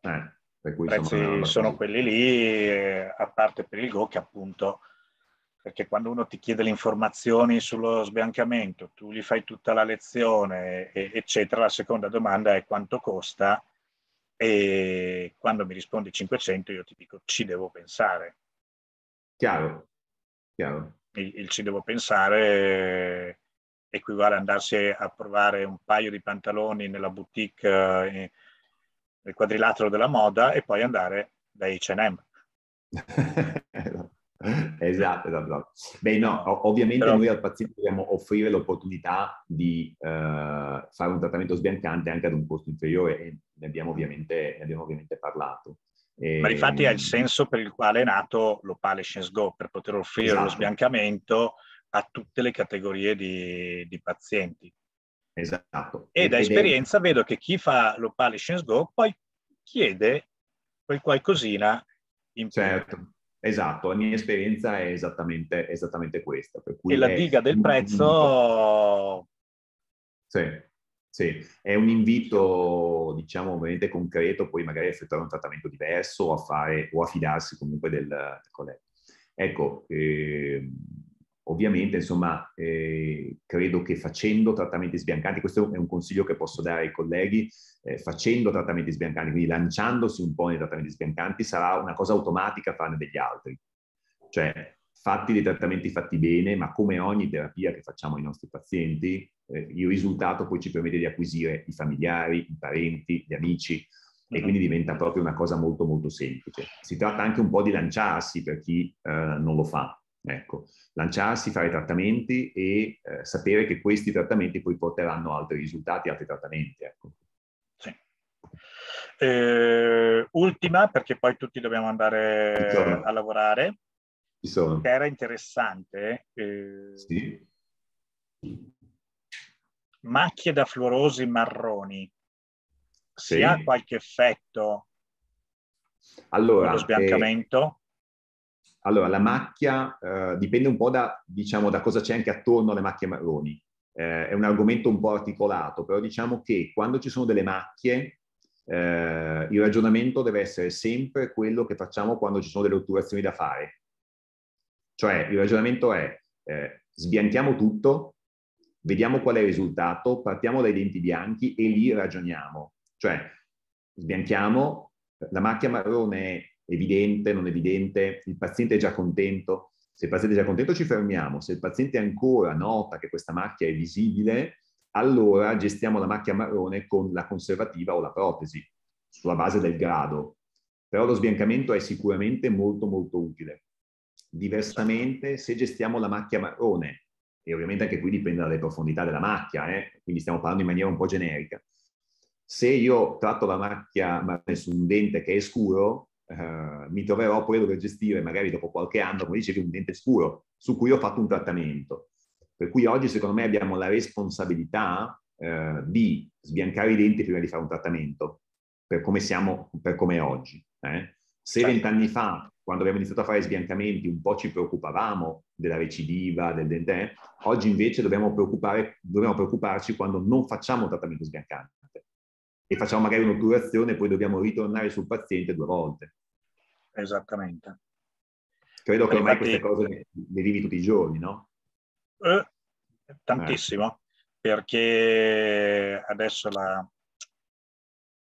Speaker 2: Eh. Per cui, prezzi insomma, sono
Speaker 1: quelli lì, eh, a parte per il Go che appunto, perché quando uno ti chiede le informazioni sullo sbiancamento, tu gli fai tutta la lezione, eccetera, la seconda domanda è quanto costa e quando mi rispondi 500 io ti dico ci devo pensare. Chiaro, chiaro. Il, il ci devo pensare eh, equivale ad andarsi a provare un paio di pantaloni nella boutique. Eh, nel quadrilatero della moda e poi andare da H&M. Esatto, esatto, esatto, Beh, no,
Speaker 2: ovviamente Però... noi al paziente dobbiamo offrire l'opportunità di uh, fare un trattamento sbiancante anche ad un costo
Speaker 1: inferiore e ne abbiamo ovviamente, ne abbiamo ovviamente parlato. E... Ma infatti è il ehm, senso per il quale è nato l'Opale Science Go, per poter offrire esatto. lo sbiancamento a tutte le categorie di, di pazienti. Esatto. E da esperienza vedo che chi fa lo Science Go poi chiede quel qualcosina
Speaker 2: in più. Certo, esatto. La mia esperienza è esattamente, esattamente questa. e la diga del prezzo... Sì. Sì, è un invito, diciamo, ovviamente concreto, poi magari a effettuare un trattamento diverso o a, fare, o a fidarsi comunque del, del collega. Ecco, eh, Ovviamente, insomma, eh, credo che facendo trattamenti sbiancanti, questo è un consiglio che posso dare ai colleghi, eh, facendo trattamenti sbiancanti, quindi lanciandosi un po' nei trattamenti sbiancanti, sarà una cosa automatica farne degli altri. Cioè, fatti dei trattamenti fatti bene, ma come ogni terapia che facciamo ai nostri pazienti, eh, il risultato poi ci permette di acquisire i familiari, i parenti, gli amici, e mm-hmm. quindi diventa proprio una cosa molto molto semplice. Si tratta anche un po' di lanciarsi per chi eh, non lo fa, Ecco, lanciarsi, fare trattamenti e eh, sapere che questi trattamenti poi porteranno altri risultati, altri trattamenti.
Speaker 1: Ecco. Sì. Eh, ultima, perché poi tutti dobbiamo andare a lavorare. Ci Che era interessante. Eh, sì. Macchie da fluorosi marroni. Sì. Si ha qualche effetto? Allora, lo sbiancamento?
Speaker 2: Allora, la macchia eh, dipende un po' da, diciamo, da, cosa c'è anche attorno alle macchie marroni. Eh, è un argomento un po' articolato, però diciamo che quando ci sono delle macchie, eh, il ragionamento deve essere sempre quello che facciamo quando ci sono delle otturazioni da fare. Cioè, il ragionamento è eh, sbianchiamo tutto, vediamo qual è il risultato, partiamo dai denti bianchi e lì ragioniamo. Cioè, sbianchiamo, la macchia marrone è evidente, non evidente, il paziente è già contento. Se il paziente è già contento ci fermiamo, se il paziente ancora nota che questa macchia è visibile, allora gestiamo la macchia marrone con la conservativa o la protesi, sulla base del grado. Però lo sbiancamento è sicuramente molto molto utile. Diversamente, se gestiamo la macchia marrone, e ovviamente anche qui dipende dalle profondità della macchia, eh? quindi stiamo parlando in maniera un po' generica, se io tratto la macchia marrone su un dente che è scuro, eh, mi troverò poi a dover gestire, magari dopo qualche anno, come dicevi, un dente scuro su cui ho fatto un trattamento. Per cui oggi, secondo me, abbiamo la responsabilità eh, di sbiancare i denti prima di fare un trattamento, per come siamo, per come è oggi. Eh? Se certo. vent'anni fa, quando abbiamo iniziato a fare sbiancamenti, un po' ci preoccupavamo della recidiva, del dente, eh, oggi invece dobbiamo, dobbiamo preoccuparci quando non facciamo un trattamento sbiancante e facciamo magari un'otturazione e poi dobbiamo ritornare sul paziente due volte.
Speaker 1: Esattamente.
Speaker 2: Credo che ormai queste cose le vivi tutti i giorni, no?
Speaker 1: Eh, tantissimo, eh. perché adesso la,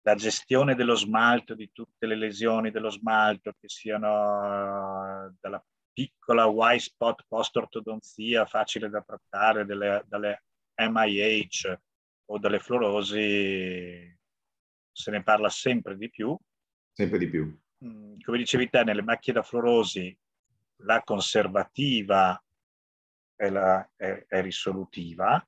Speaker 1: la, gestione dello smalto, di tutte le lesioni dello smalto, che siano eh, dalla piccola white spot post-ortodonzia facile da trattare, delle, dalle MIH o dalle fluorosi, se ne parla sempre di più. Sempre di più. Mm, come dicevi te, nelle macchie da fluorosi la conservativa è, la, è, è risolutiva,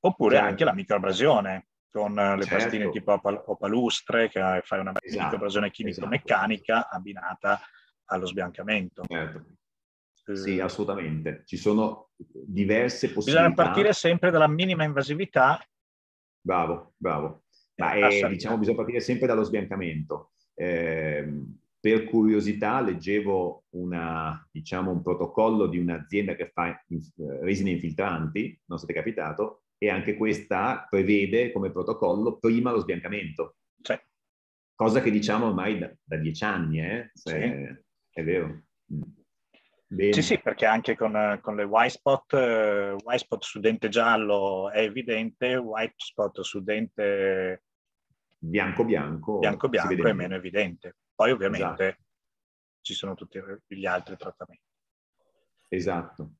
Speaker 1: oppure certo. anche la microabrasione con le certo. pastine tipo opal- opalustre, che fai una esatto. microabrasione chimico-meccanica esatto. abbinata allo sbiancamento. Certo. Eh. Sì, assolutamente. Ci sono
Speaker 2: diverse possibilità. Bisogna partire
Speaker 1: sempre dalla minima invasività.
Speaker 2: Bravo, bravo. Ma è, eh, eh, diciamo, bisogna partire sempre dallo sbiancamento. Eh, per curiosità leggevo una, diciamo, un protocollo di un'azienda che fa eh, resine infiltranti, non siete capitato, e anche questa prevede come protocollo prima lo sbiancamento. Sì. Cosa che diciamo ormai da, da dieci anni, eh? Cioè,
Speaker 1: sì. è vero. Mm. Bene. Sì, sì, perché anche con, con le white spot, white spot su dente giallo è evidente, white spot su dente
Speaker 2: bianco bianco, bianco, bianco è meno. meno
Speaker 1: evidente. Poi ovviamente esatto. ci sono tutti gli altri trattamenti.
Speaker 4: Esatto.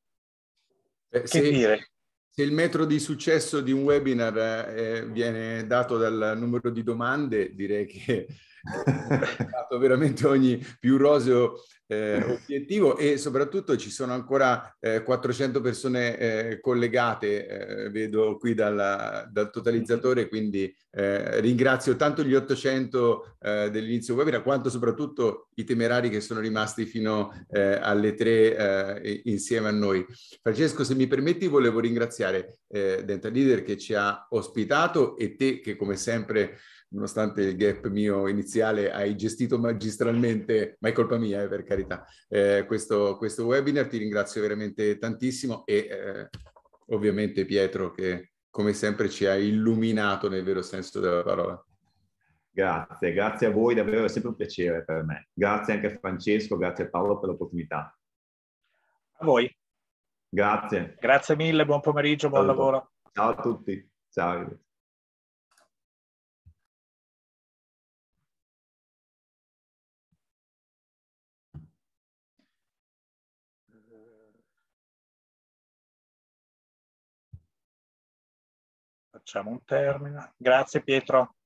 Speaker 4: Eh, se, dire? se il metro di successo di un webinar eh, viene dato dal numero di domande, direi che stato veramente ogni più roseo eh, obiettivo e soprattutto ci sono ancora eh, 400 persone eh, collegate, eh, vedo qui dalla, dal totalizzatore, quindi eh, ringrazio tanto gli 800 eh, dell'inizio webinar quanto soprattutto i temerari che sono rimasti fino alle 3 insieme a noi. Francesco, se mi permetti, volevo ringraziare Dental Leader che ci ha ospitato e te che come sempre nonostante il gap mio iniziale, hai gestito magistralmente, ma è colpa mia, eh, per carità, eh, questo, questo, webinar. Ti ringrazio veramente tantissimo e eh, ovviamente Pietro che come sempre ci ha illuminato nel vero senso della parola. Grazie, grazie a voi, davvero è sempre un piacere per me. Grazie anche a
Speaker 2: Francesco, grazie a Paolo per l'opportunità. A voi. Grazie.
Speaker 1: Grazie mille, buon pomeriggio, buon Saluto. lavoro.
Speaker 3: Ciao a tutti. Ciao. facciamo un termine. Grazie Pietro.